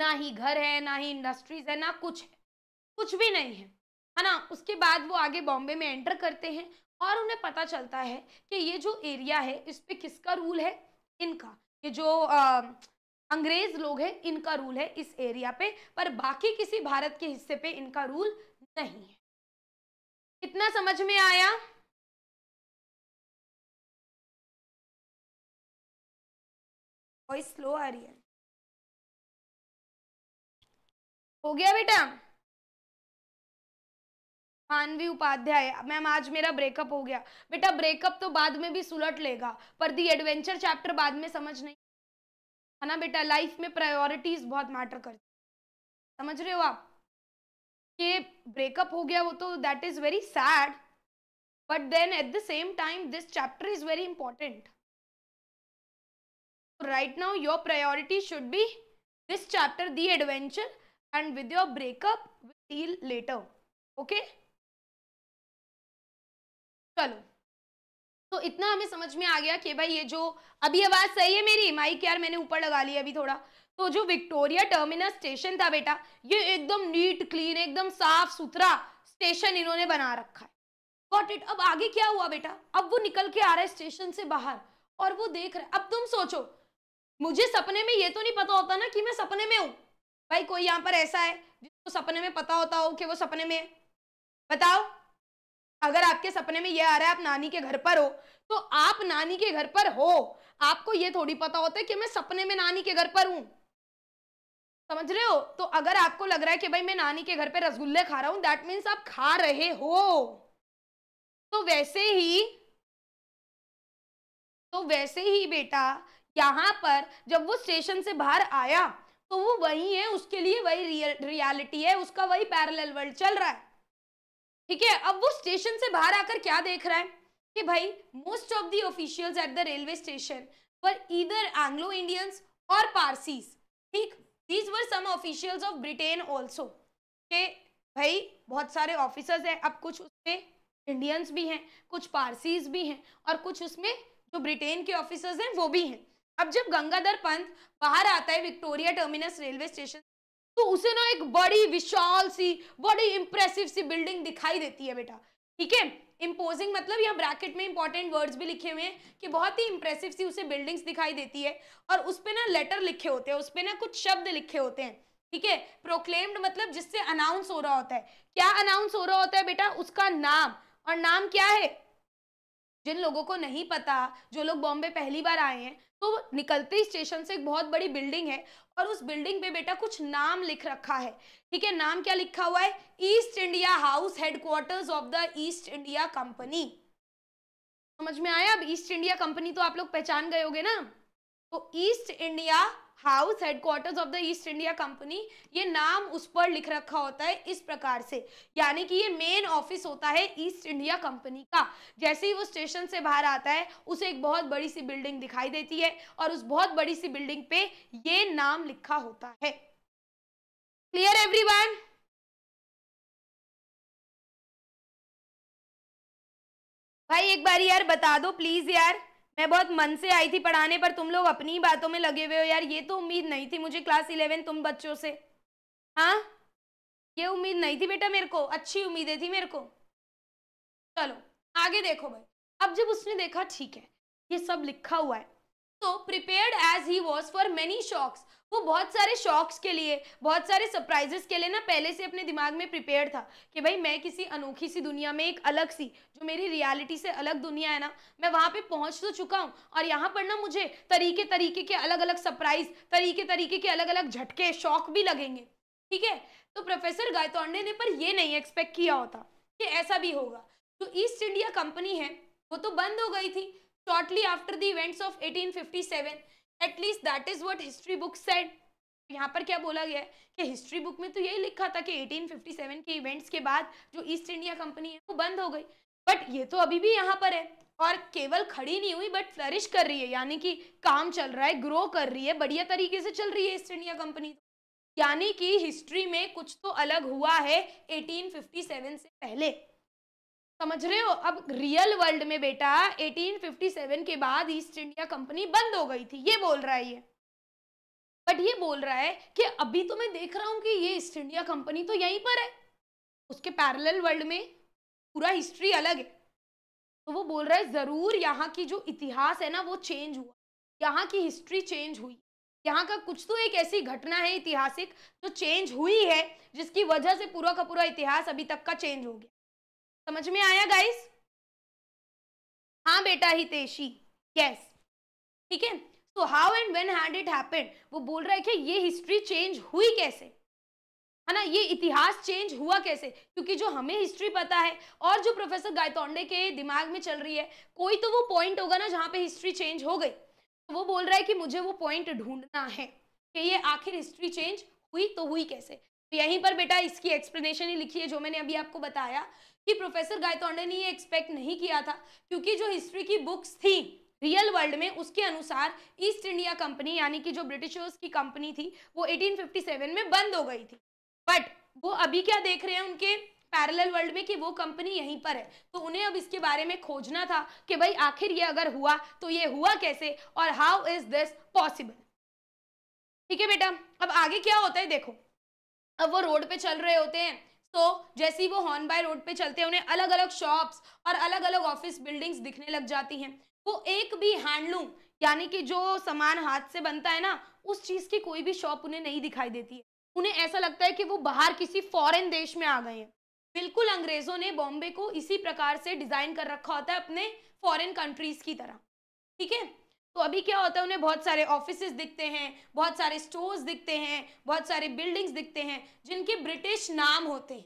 ना ही घर है ना ही इंडस्ट्रीज है ना कुछ है कुछ भी नहीं है है ना उसके बाद वो आगे बॉम्बे में एंटर करते हैं और उन्हें पता चलता है कि ये जो एरिया है इस पर किसका रूल है इनका ये जो आ, अंग्रेज लोग हैं इनका रूल है इस एरिया पे पर बाकी किसी भारत के हिस्से पे इनका रूल नहीं है कितना समझ में आया वॉइस स्लो आ रही है हो गया बेटा मानवी उपाध्याय मैम आज मेरा ब्रेकअप हो गया बेटा ब्रेकअप तो बाद में भी सुलट लेगा पर दी एडवेंचर चैप्टर बाद में समझ नहीं है ना बेटा लाइफ में प्रायोरिटीज बहुत मैटर करती समझ रहे हो आप कि ब्रेकअप हो गया वो तो that is very sad but then at the same time this chapter is very important right now your priority should be this chapter the adventure and with your breakup we'll deal later okay चलो तो इतना हमें समझ में आ गया कि भाई ये जो अभी आवाज सही है मेरी माइक यार मैंने ऊपर लगा ली अभी थोड़ा तो जो विक्टोरिया टर्मिनल स्टेशन था बेटा ये एकदम नीट क्लीन एकदम साफ सुथरा स्टेशन इन्होंने बना रखा है गॉट इट अब आगे क्या हुआ बेटा अब वो निकल के आ रहा है स्टेशन से बाहर और वो देख रहा है अब तुम सोचो मुझे सपने में ये तो नहीं पता होता ना कि मैं सपने में हूँ भाई कोई यहाँ पर ऐसा है जिसको सपने में पता होता हो कि वो सपने में बताओ अगर आपके सपने में ये आ रहा है आप नानी के घर पर हो तो आप नानी के घर पर हो आपको ये थोड़ी पता होता है कि मैं सपने में नानी के घर पर हूँ समझ रहे हो तो अगर आपको लग रहा है कि भाई मैं नानी के घर पे रसगुल्ले खा रहा हूँ दैट मीन्स आप खा रहे हो तो वैसे ही तो वैसे ही बेटा यहाँ पर जब वो स्टेशन से बाहर आया तो वो वही है उसके लिए वही रियलिटी है उसका वही पैरेलल वर्ल्ड चल रहा है ठीक है अब वो स्टेशन से बाहर आकर क्या देख रहा है कि भाई most of the officials at the railway station were इधर एंग्लो इंडियंस और पारसीज ठीक these were some officials of Britain also के भाई बहुत सारे ऑफिसर्स हैं अब कुछ उसमें इंडियंस भी हैं कुछ पारसीज भी हैं और कुछ उसमें जो ब्रिटेन के ऑफिसर्स हैं वो भी हैं अब जब गंगाधर पंत बाहर आता है विक्टोरिया टर्मिनस रेलवे स्टेशन तो उसे ना एक बड़ी विशाल सी बड़ी इंप्रेसिव सी बिल्डिंग दिखाई देती है बेटा ठीक है इम्पोजिंग मतलब यहाँ ब्रैकेट में इंपॉर्टेंट वर्ड्स भी लिखे हुए हैं कि बहुत ही इंप्रेसिव सी उसे बिल्डिंग्स दिखाई देती है और उस पर ना लेटर लिखे होते हैं उस पर ना कुछ शब्द लिखे होते हैं ठीक है प्रोक्लेम्ड मतलब जिससे अनाउंस हो रहा होता है क्या अनाउंस हो रहा होता है बेटा उसका नाम और नाम क्या है जिन लोगों को नहीं पता जो लोग बॉम्बे पहली बार आए हैं तो निकलते ही स्टेशन से एक बहुत बड़ी बिल्डिंग है और उस बिल्डिंग पे बेटा कुछ नाम लिख रखा है ठीक है नाम क्या लिखा हुआ है East India House headquarters of the East India Company समझ में आया अब ईस्ट इंडिया कंपनी तो आप लोग पहचान गए होगे ना तो East India House headquarters of the East India Company ये नाम उस पर लिख रखा होता है इस प्रकार से यानी कि ये मेन ऑफिस होता है ईस्ट इंडिया कंपनी का जैसे ही वो स्टेशन से बाहर आता है उसे एक बहुत बड़ी सी बिल्डिंग दिखाई देती है और उस बहुत बड़ी सी बिल्डिंग पे ये नाम लिखा होता है क्लियर वन भाई एक बार यार बता दो प्लीज यार मैं बहुत मन से आई थी पढ़ाने पर तुम लोग अपनी बातों में लगे हुए हो यार ये तो उम्मीद नहीं थी मुझे क्लास इलेवन तुम बच्चों से हाँ ये उम्मीद नहीं थी बेटा मेरे को अच्छी उम्मीदें थी मेरे को चलो आगे देखो भाई अब जब उसने देखा ठीक है ये सब लिखा हुआ है तो prepared as he was for many shocks वो बहुत सारे शॉक्स के लिए बहुत सारे सरप्राइजेस के लिए ना पहले से अपने दिमाग में प्रिपेयर था कि भाई मैं किसी अनोखी सी दुनिया में एक अलग सी जो मेरी रियलिटी से अलग दुनिया है ना मैं वहाँ पे पहुँच तो चुका हूँ और यहाँ पर ना मुझे तरीके तरीके के अलग अलग सरप्राइज तरीके तरीके के अलग अलग झटके शौक भी लगेंगे ठीक है तो प्रोफेसर गायतोंडे ने पर यह नहीं एक्सपेक्ट किया होता कि ऐसा भी होगा जो ईस्ट इंडिया कंपनी है वो तो बंद हो गई थी shortly after the events of 1857 at least that is what history book said यहाँ पर क्या बोला गया है कि हिस्ट्री बुक में तो यही लिखा था कि 1857 के इवेंट्स के बाद जो ईस्ट इंडिया कंपनी है वो बंद हो गई बट ये तो अभी भी यहाँ पर है और केवल खड़ी नहीं हुई बट फ्लरिश कर रही है यानी कि काम चल रहा है ग्रो कर रही है बढ़िया तरीके से चल रही है ईस्ट इंडिया कंपनी यानी कि हिस्ट्री में कुछ तो अलग हुआ है एटीन से पहले समझ रहे हो अब रियल वर्ल्ड में बेटा 1857 के बाद ईस्ट इंडिया कंपनी बंद हो गई थी ये बोल रहा है ये बट ये बोल रहा है कि अभी तो मैं देख रहा हूँ कि ये ईस्ट इंडिया कंपनी तो यहीं पर है उसके पैरेलल वर्ल्ड में पूरा हिस्ट्री अलग है तो वो बोल रहा है ज़रूर यहाँ की जो इतिहास है ना वो चेंज हुआ यहाँ की हिस्ट्री चेंज हुई यहाँ का कुछ तो एक ऐसी घटना है ऐतिहासिक जो चेंज हुई है जिसकी वजह से पूरा का पूरा इतिहास अभी तक का चेंज हो गया समझ में आया गाइस हाँ बेटा हितेशी यस ठीक है so how and when had it happened वो बोल रहा है कि ये हिस्ट्री चेंज हुई कैसे है ना ये इतिहास चेंज हुआ कैसे क्योंकि जो हमें हिस्ट्री पता है और जो प्रोफेसर गायतोंडे के दिमाग में चल रही है कोई तो वो पॉइंट होगा ना जहाँ पे हिस्ट्री चेंज हो गई तो वो बोल रहा है कि मुझे वो पॉइंट ढूंढना है कि ये आखिर हिस्ट्री चेंज हुई तो हुई कैसे तो यहीं पर बेटा इसकी एक्सप्लेनेशन ही लिखी है जो मैंने अभी आपको बताया कि प्रोफेसर गायतोंडे ने ये एक्सपेक्ट नहीं किया था क्योंकि जो हिस्ट्री की बुक्स थी रियल वर्ल्ड में उसके अनुसार ईस्ट इंडिया कंपनी यानी कि जो ब्रिटिशर्स की कंपनी थी वो 1857 में बंद हो गई थी बट वो अभी क्या देख रहे हैं उनके पैरेलल वर्ल्ड में कि वो कंपनी यहीं पर है तो उन्हें अब इसके बारे में खोजना था कि भाई आखिर ये अगर हुआ तो ये हुआ कैसे और हाउ इज दिस पॉसिबल ठीक है बेटा अब आगे क्या होता है देखो अब वो रोड पे चल रहे होते हैं तो जैसे ही वो हॉर्न बाय रोड पे चलते हैं उन्हें अलग अलग शॉप्स और अलग अलग ऑफिस बिल्डिंग्स दिखने लग जाती हैं वो एक भी हैंडलूम यानी कि जो सामान हाथ से बनता है ना उस चीज़ की कोई भी शॉप उन्हें नहीं दिखाई देती है उन्हें ऐसा लगता है कि वो बाहर किसी फॉरेन देश में आ गए हैं बिल्कुल अंग्रेज़ों ने बॉम्बे को इसी प्रकार से डिज़ाइन कर रखा होता है अपने फॉरेन कंट्रीज़ की तरह ठीक है तो अभी क्या होता है उन्हें बहुत सारे ऑफिस दिखते हैं बहुत सारे स्टोर्स दिखते हैं बहुत सारे बिल्डिंग्स दिखते हैं जिनके ब्रिटिश नाम होते हैं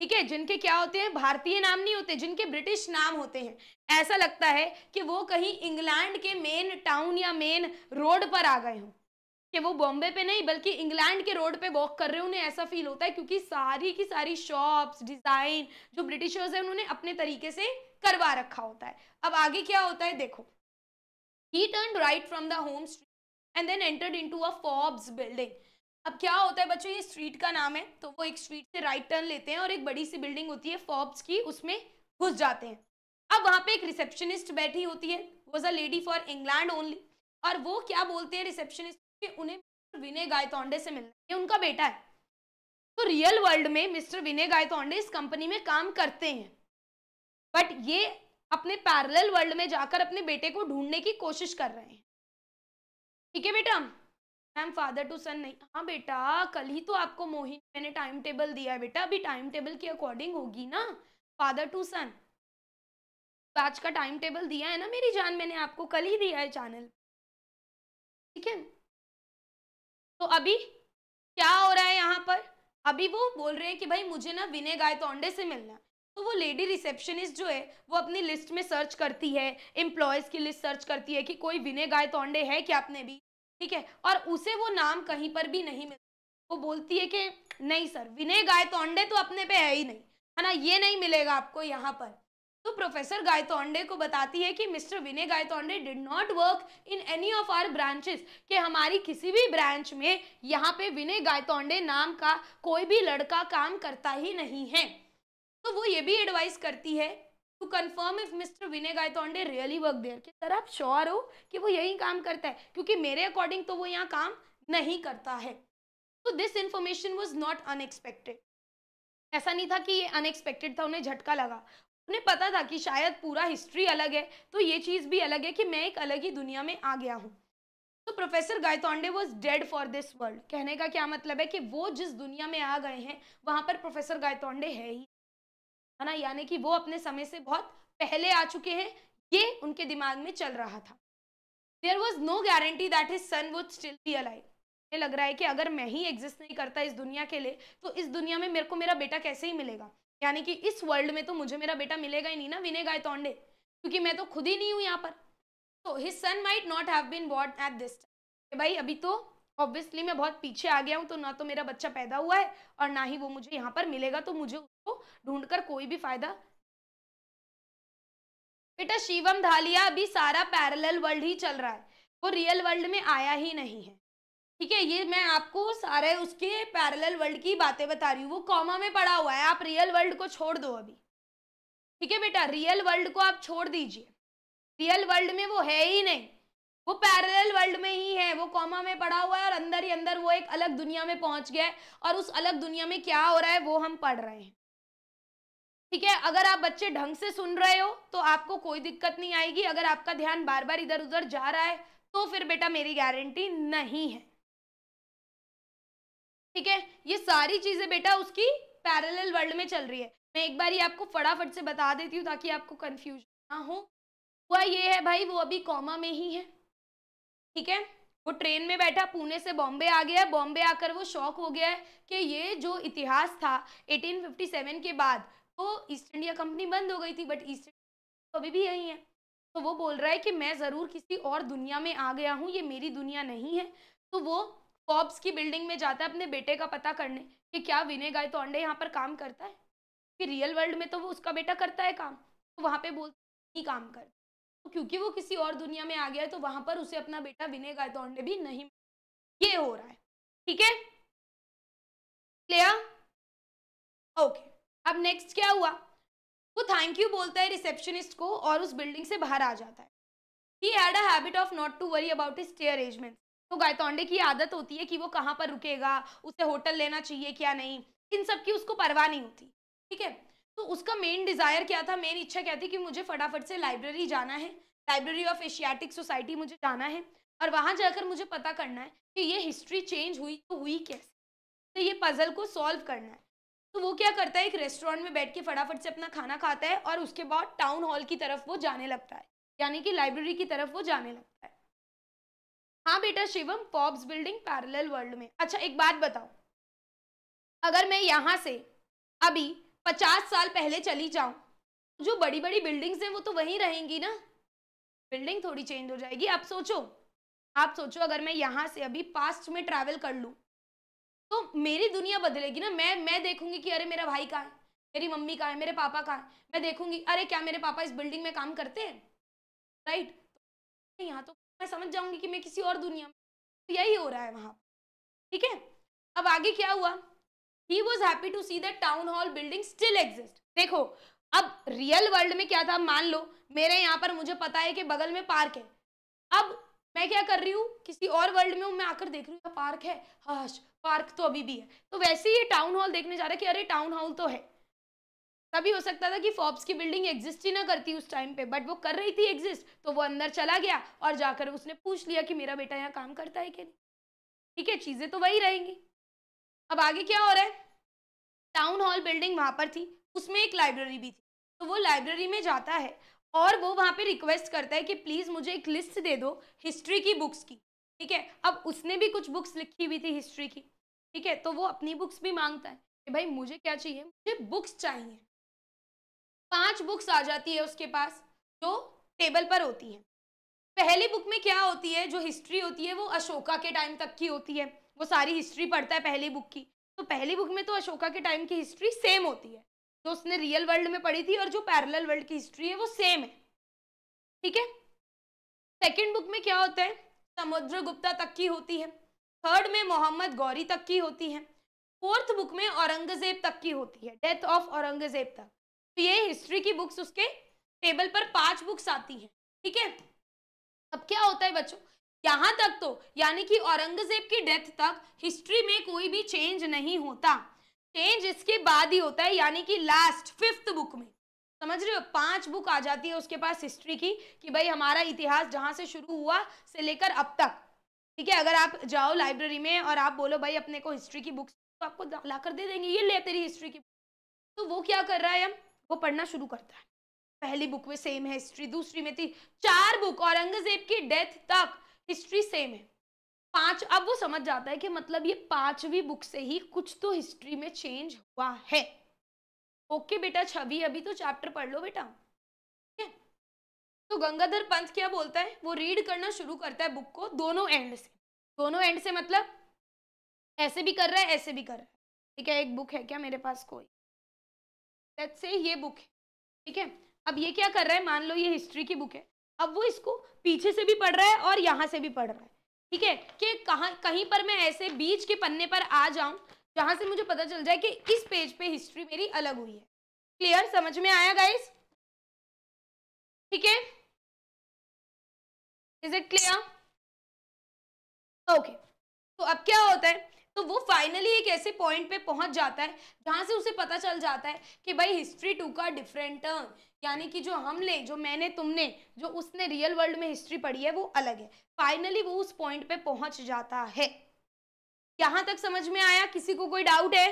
ठीक है जिनके क्या होते हैं भारतीय नाम नहीं होते जिनके ब्रिटिश नाम होते हैं ऐसा लगता है कि वो कहीं इंग्लैंड के मेन टाउन या मेन रोड पर आ गए हों कि वो बॉम्बे पे नहीं बल्कि इंग्लैंड के रोड पे वॉक कर रहे हैं उन्हें ऐसा फील होता है क्योंकि सारी की सारी शॉप्स डिज़ाइन जो ब्रिटिशर्स हैं उन्होंने अपने तरीके से करवा रखा होता है अब आगे क्या होता है देखो he turned right from the home street and then entered into a forbes building अब क्या होता है बच्चों ये स्ट्रीट का नाम है तो वो एक स्ट्रीट से राइट टर्न लेते हैं और एक बड़ी सी बिल्डिंग होती है फॉर्ब्स की उसमें घुस जाते हैं अब वहाँ पे एक रिसेप्शनिस्ट बैठी होती है was a lady for England only और वो क्या बोलते हैं रिसेप्शनिस्ट कि उन्हें विनय गायतोंडे से मिलना ये उनका बेटा है तो रियल वर्ल्ड में मिस्टर विनय गायतोंडे इस कंपनी में काम करते हैं बट ये अपने पैरेलल वर्ल्ड में जाकर अपने बेटे को ढूंढने की कोशिश कर रहे हैं ठीक है बेटा मैम फादर टू सन नहीं हाँ बेटा कल ही तो आपको मोहिनी मैंने टाइम टेबल दिया है बेटा अभी टाइम टेबल के अकॉर्डिंग होगी ना फादर टू सन आज का टाइम टेबल दिया है ना मेरी जान मैंने आपको कल ही दिया है चैनल ठीक है तो अभी क्या हो रहा है यहाँ पर अभी वो बोल रहे हैं कि भाई मुझे ना विनय गायतोंडे से मिलना तो वो लेडी रिसेप्शनिस्ट जो है वो अपनी लिस्ट में सर्च करती है एम्प्लॉयज़ की लिस्ट सर्च करती है कि कोई विनय गाय तोंडे है क्या आपने भी ठीक है और उसे वो नाम कहीं पर भी नहीं मिलता वो बोलती है कि नहीं सर विनय गायतोंडे तो अपने पे है ही नहीं है ना ये नहीं मिलेगा आपको यहाँ पर तो प्रोफेसर गायतोंडे को बताती है कि mister Vinay Gaitonde did not work in any of our branches कि हमारी किसी भी ब्रांच में यहाँ पे विनय गायतोंडे नाम का कोई भी लड़का काम करता ही नहीं है तो वो ये भी एडवाइस करती है to confirm if mister Vinay Gaitonde really work there कि सर आप श्योर हो कि वो यही काम करता है क्योंकि मेरे अकॉर्डिंग तो वो यहाँ काम नहीं करता है तो this information was not unexpected ऐसा नहीं था कि ये अनएक्सपेक्टेड था उन्हें झटका लगा उन्हें पता था कि शायद पूरा हिस्ट्री अलग है तो ये चीज़ भी अलग है कि मैं एक अलग ही दुनिया में आ गया हूँ तो professor Gaitonde was dead for this world कहने का क्या मतलब है कि वो जिस दुनिया में आ गए हैं वहाँ पर प्रोफेसर गायतोंडे है ही है ना यानी कि वो अपने समय से बहुत पहले आ चुके हैं ये उनके दिमाग में चल रहा था there was no guarantee that his son would still be alive ये लग रहा है कि अगर मैं ही एग्जिस्ट नहीं करता इस दुनिया के लिए तो इस दुनिया में मेरे को मेरा बेटा कैसे ही मिलेगा यानी कि इस वर्ल्ड में तो मुझे मेरा बेटा मिलेगा ही नहीं ना विनय गाय तोंडे क्योंकि मैं तो खुद ही नहीं हूँ यहाँ पर तो his son might not have been bored at this भाई अभी तो ऑब्वियसली मैं बहुत पीछे आ गया हूँ तो ना तो मेरा बच्चा पैदा हुआ है और ना ही वो मुझे यहाँ पर मिलेगा तो मुझे उसको ढूंढ कोई भी फायदा बेटा शिवम धालिया अभी सारा पैरेलल वर्ल्ड ही चल रहा है वो रियल वर्ल्ड में आया ही नहीं है ठीक है ये मैं आपको सारे उसके पैरेलल वर्ल्ड की बातें बता रही हूँ वो कॉमा में पड़ा हुआ है आप रियल वर्ल्ड को छोड़ दो अभी ठीक है बेटा रियल वर्ल्ड को आप छोड़ दीजिए रियल वर्ल्ड में वो है ही नहीं वो पैरेलल वर्ल्ड में ही है वो कॉमा में पड़ा हुआ है और अंदर ही अंदर वो एक अलग दुनिया में पहुंच गया है और उस अलग दुनिया में क्या हो रहा है वो हम पढ़ रहे हैं ठीक है अगर आप बच्चे ढंग से सुन रहे हो तो आपको कोई दिक्कत नहीं आएगी अगर आपका ध्यान बार बार इधर उधर जा रहा है तो फिर बेटा मेरी गारंटी नहीं है ठीक है ये सारी चीजें बेटा उसकी पैरेलल वर्ल्ड में चल रही है मैं एक बार ही आपको फटाफट से बता देती हूँ ताकि आपको कंफ्यूज ना हो हुआ ये है भाई वो अभी कॉमा में ही है ठीक है वो ट्रेन में बैठा पुणे से बॉम्बे आ गया बॉम्बे आकर वो शौक हो गया है कि ये जो इतिहास था 1857 के बाद तो ईस्ट इंडिया कंपनी बंद हो गई थी बट ईस्ट इंडिया अभी भी यही है तो वो बोल रहा है कि मैं ज़रूर किसी और दुनिया में आ गया हूँ ये मेरी दुनिया नहीं है तो वो फॉब्स की बिल्डिंग में जाता है अपने बेटे का पता करने कि क्या विनय गाय अंडे यहाँ पर काम करता है कि रियल वर्ल्ड में तो वो उसका बेटा करता है काम तो वहाँ पे बोल नहीं काम करता क्योंकि वो किसी और दुनिया में आ गया है तो वहां पर उसे अपना बेटा विनय गायतौर ने भी नहीं ये हो रहा है ठीक है क्लियर ओके अब नेक्स्ट क्या हुआ वो थैंक यू बोलता है रिसेप्शनिस्ट को और उस बिल्डिंग से बाहर आ जाता है he had a habit of not to worry about his stay arrangement तो गायतोंडे की आदत होती है कि वो कहाँ पर रुकेगा उसे होटल लेना चाहिए क्या नहीं इन सब की उसको परवाह नहीं होती ठीक है तो उसका मेन डिज़ायर क्या था मेन इच्छा क्या थी कि मुझे फटाफट से लाइब्रेरी जाना है लाइब्रेरी ऑफ एशियाटिक सोसाइटी मुझे जाना है और वहाँ जाकर मुझे पता करना है कि ये हिस्ट्री चेंज हुई तो हुई कैसे तो ये पज़ल को सॉल्व करना है तो वो क्या करता है एक रेस्टोरेंट में बैठ के फटाफट से अपना खाना खाता है और उसके बाद टाउन हॉल की तरफ वो जाने लगता है यानी कि लाइब्रेरी की तरफ वो जाने लगता है हाँ बेटा Shivam pops building parallel world में अच्छा एक बात बताओ अगर मैं यहाँ से अभी पचास साल पहले चली जाऊं जो बड़ी बड़ी बिल्डिंग्स हैं वो तो वहीं रहेंगी ना बिल्डिंग थोड़ी चेंज हो जाएगी आप सोचो आप सोचो अगर मैं यहाँ से अभी पास्ट में ट्रैवल कर लूँ तो मेरी दुनिया बदलेगी ना मैं मैं देखूंगी कि अरे मेरा भाई कहाँ है मेरी मम्मी कहाँ है मेरे पापा कहाँ है मैं देखूंगी अरे क्या मेरे पापा इस बिल्डिंग में काम करते हैं राइट तो यहाँ तो मैं समझ जाऊंगी कि मैं किसी और दुनिया में तो यही हो रहा है वहाँ ठीक है अब आगे क्या हुआ he was happy to see the town hall building still exist देखो अब रियल वर्ल्ड में क्या था मान लो मेरे यहाँ पर मुझे पता है कि बगल में पार्क है अब मैं क्या कर रही हूँ किसी और वर्ल्ड में हूँ मैं आकर देख रही हूँ पार्क है हाश पार्क तो अभी भी है तो वैसे ही ये टाउन हॉल देखने जा रहा है कि अरे टाउन हॉल तो है तभी हो सकता था कि फॉर्ब्स की बिल्डिंग एग्जिस्ट ही ना करती उस टाइम पे बट वो कर रही थी एग्जिस्ट तो वो अंदर चला गया और जाकर उसने पूछ लिया कि मेरा बेटा यहाँ काम करता है कि नहीं ठीक है चीज़ें तो वही रहेंगी अब आगे क्या हो रहा है टाउन हॉल बिल्डिंग वहाँ पर थी उसमें एक लाइब्रेरी भी थी तो वो लाइब्रेरी में जाता है और वो वहाँ पे रिक्वेस्ट करता है कि प्लीज़ मुझे एक लिस्ट दे दो हिस्ट्री की बुक्स की ठीक है अब उसने भी कुछ बुक्स लिखी हुई थी हिस्ट्री की ठीक है तो वो अपनी बुक्स भी मांगता है कि भाई मुझे क्या चाहिए मुझे बुक्स चाहिए पांच बुक्स आ जाती है उसके पास जो टेबल पर होती है पहली बुक में क्या होती है जो हिस्ट्री होती है वो अशोका के टाइम तक की होती है वो सारी हिस्ट्री पढ़ता है पहली बुक की तो पहली बुक में तो अशोका के टाइम की हिस्ट्री सेम होती है जो तो उसने रियल वर्ल्ड में पढ़ी थी और जो पैरेलल वर्ल्ड की हिस्ट्री है वो सेम है ठीक है सेकेंड बुक में क्या होता है समुद्र गुप्ता तक की होती है थर्ड में मोहम्मद गौरी तक की होती है फोर्थ बुक में औरंगजेब तक की होती है डेथ ऑफ औरंगजेब तक तो ये हिस्ट्री की बुक्स उसके टेबल पर पांच बुक्स आती हैं ठीक है अब क्या होता है बच्चों यहाँ तक तो यानी कि औरंगजेब की डेथ तक हिस्ट्री में कोई भी चेंज नहीं होता चेंज इसके बाद ही होता है यानी कि लास्ट फिफ्थ बुक में समझ रहे हो पांच बुक आ जाती है उसके पास हिस्ट्री की कि भाई हमारा इतिहास जहां से शुरू हुआ से लेकर अब तक ठीक है अगर आप जाओ लाइब्रेरी में और आप बोलो भाई अपने को हिस्ट्री की बुक्स तो आपको ला कर दे देंगे ये ले तेरी हिस्ट्री की तो वो क्या कर रहा है वो पढ़ना शुरू करता है पहली बुक में सेम है हिस्ट्री दूसरी में थी चार बुक औरंगजेब की डेथ तक हिस्ट्री सेम है पांच अब वो समझ जाता है कि मतलब ये पांचवी बुक से ही कुछ तो हिस्ट्री में चेंज हुआ है ओके बेटा छवि अभी तो चैप्टर पढ़ लो बेटा तो गंगाधर पंत क्या बोलता है वो रीड करना शुरू करता है बुक को दोनों एंड से दोनों एंड से मतलब ऐसे भी कर रहा है ऐसे भी कर रहा है ठीक है एक बुक है क्या मेरे पास कोई लेट्स से ये बुक है ठीक है अब ये क्या कर रहा है मान लो ये हिस्ट्री की बुक है अब वो इसको पीछे से भी पढ़ रहा है और यहाँ से भी पढ़ रहा है ठीक है कि कहाँ कहीं पर मैं ऐसे बीच के पन्ने पर आ जाऊँ जहाँ से मुझे पता चल जाए कि इस पेज पे हिस्ट्री मेरी अलग हुई है क्लियर समझ में आया गाइस ठीक है इज इट क्लियर ओके तो अब क्या होता है तो वो फाइनली एक ऐसे पॉइंट पे पहुंच जाता है जहाँ से उसे पता चल जाता है कि भाई हिस्ट्री टू का डिफरेंट टर्म यानी कि जो हमने जो मैंने तुमने जो उसने रियल वर्ल्ड में हिस्ट्री पढ़ी है वो अलग है फाइनली वो उस पॉइंट पे पहुंच जाता है यहाँ तक समझ में आया किसी को कोई डाउट है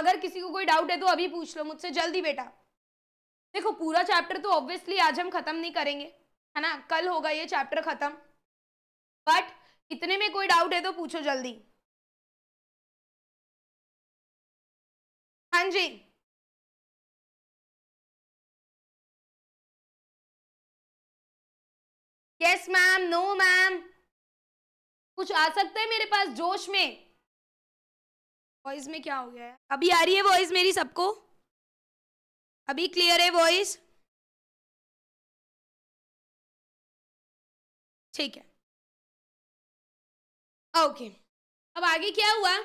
अगर किसी को कोई डाउट है तो अभी पूछ लो मुझसे जल्दी बेटा देखो पूरा चैप्टर तो ऑब्वियसली आज हम खत्म नहीं करेंगे है ना कल होगा ये चैप्टर खत्म बट इतने में कोई डाउट है तो पूछो जल्दी हाँ जी यस मैम नो मैम कुछ आ सकता है मेरे पास जोश में वॉइस में क्या हो गया है अभी आ रही है वॉइस मेरी सबको अभी क्लियर है वॉइस ठीक है ओके अब आगे क्या हुआ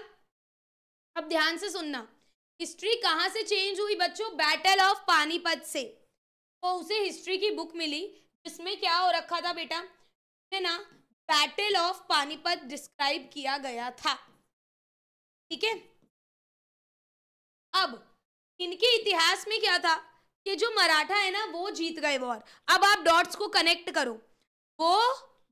अब ध्यान से सुनना हिस्ट्री कहाँ से चेंज हुई बच्चों बैटल ऑफ पानीपत से तो उसे हिस्ट्री की बुक मिली जिसमें क्या हो रखा था बेटा है ना बैटल ऑफ पानीपत डिस्क्राइब किया गया था ठीक है अब इनके इतिहास में क्या था कि जो मराठा है ना वो जीत गए वॉर अब आप डॉट्स को कनेक्ट करो वो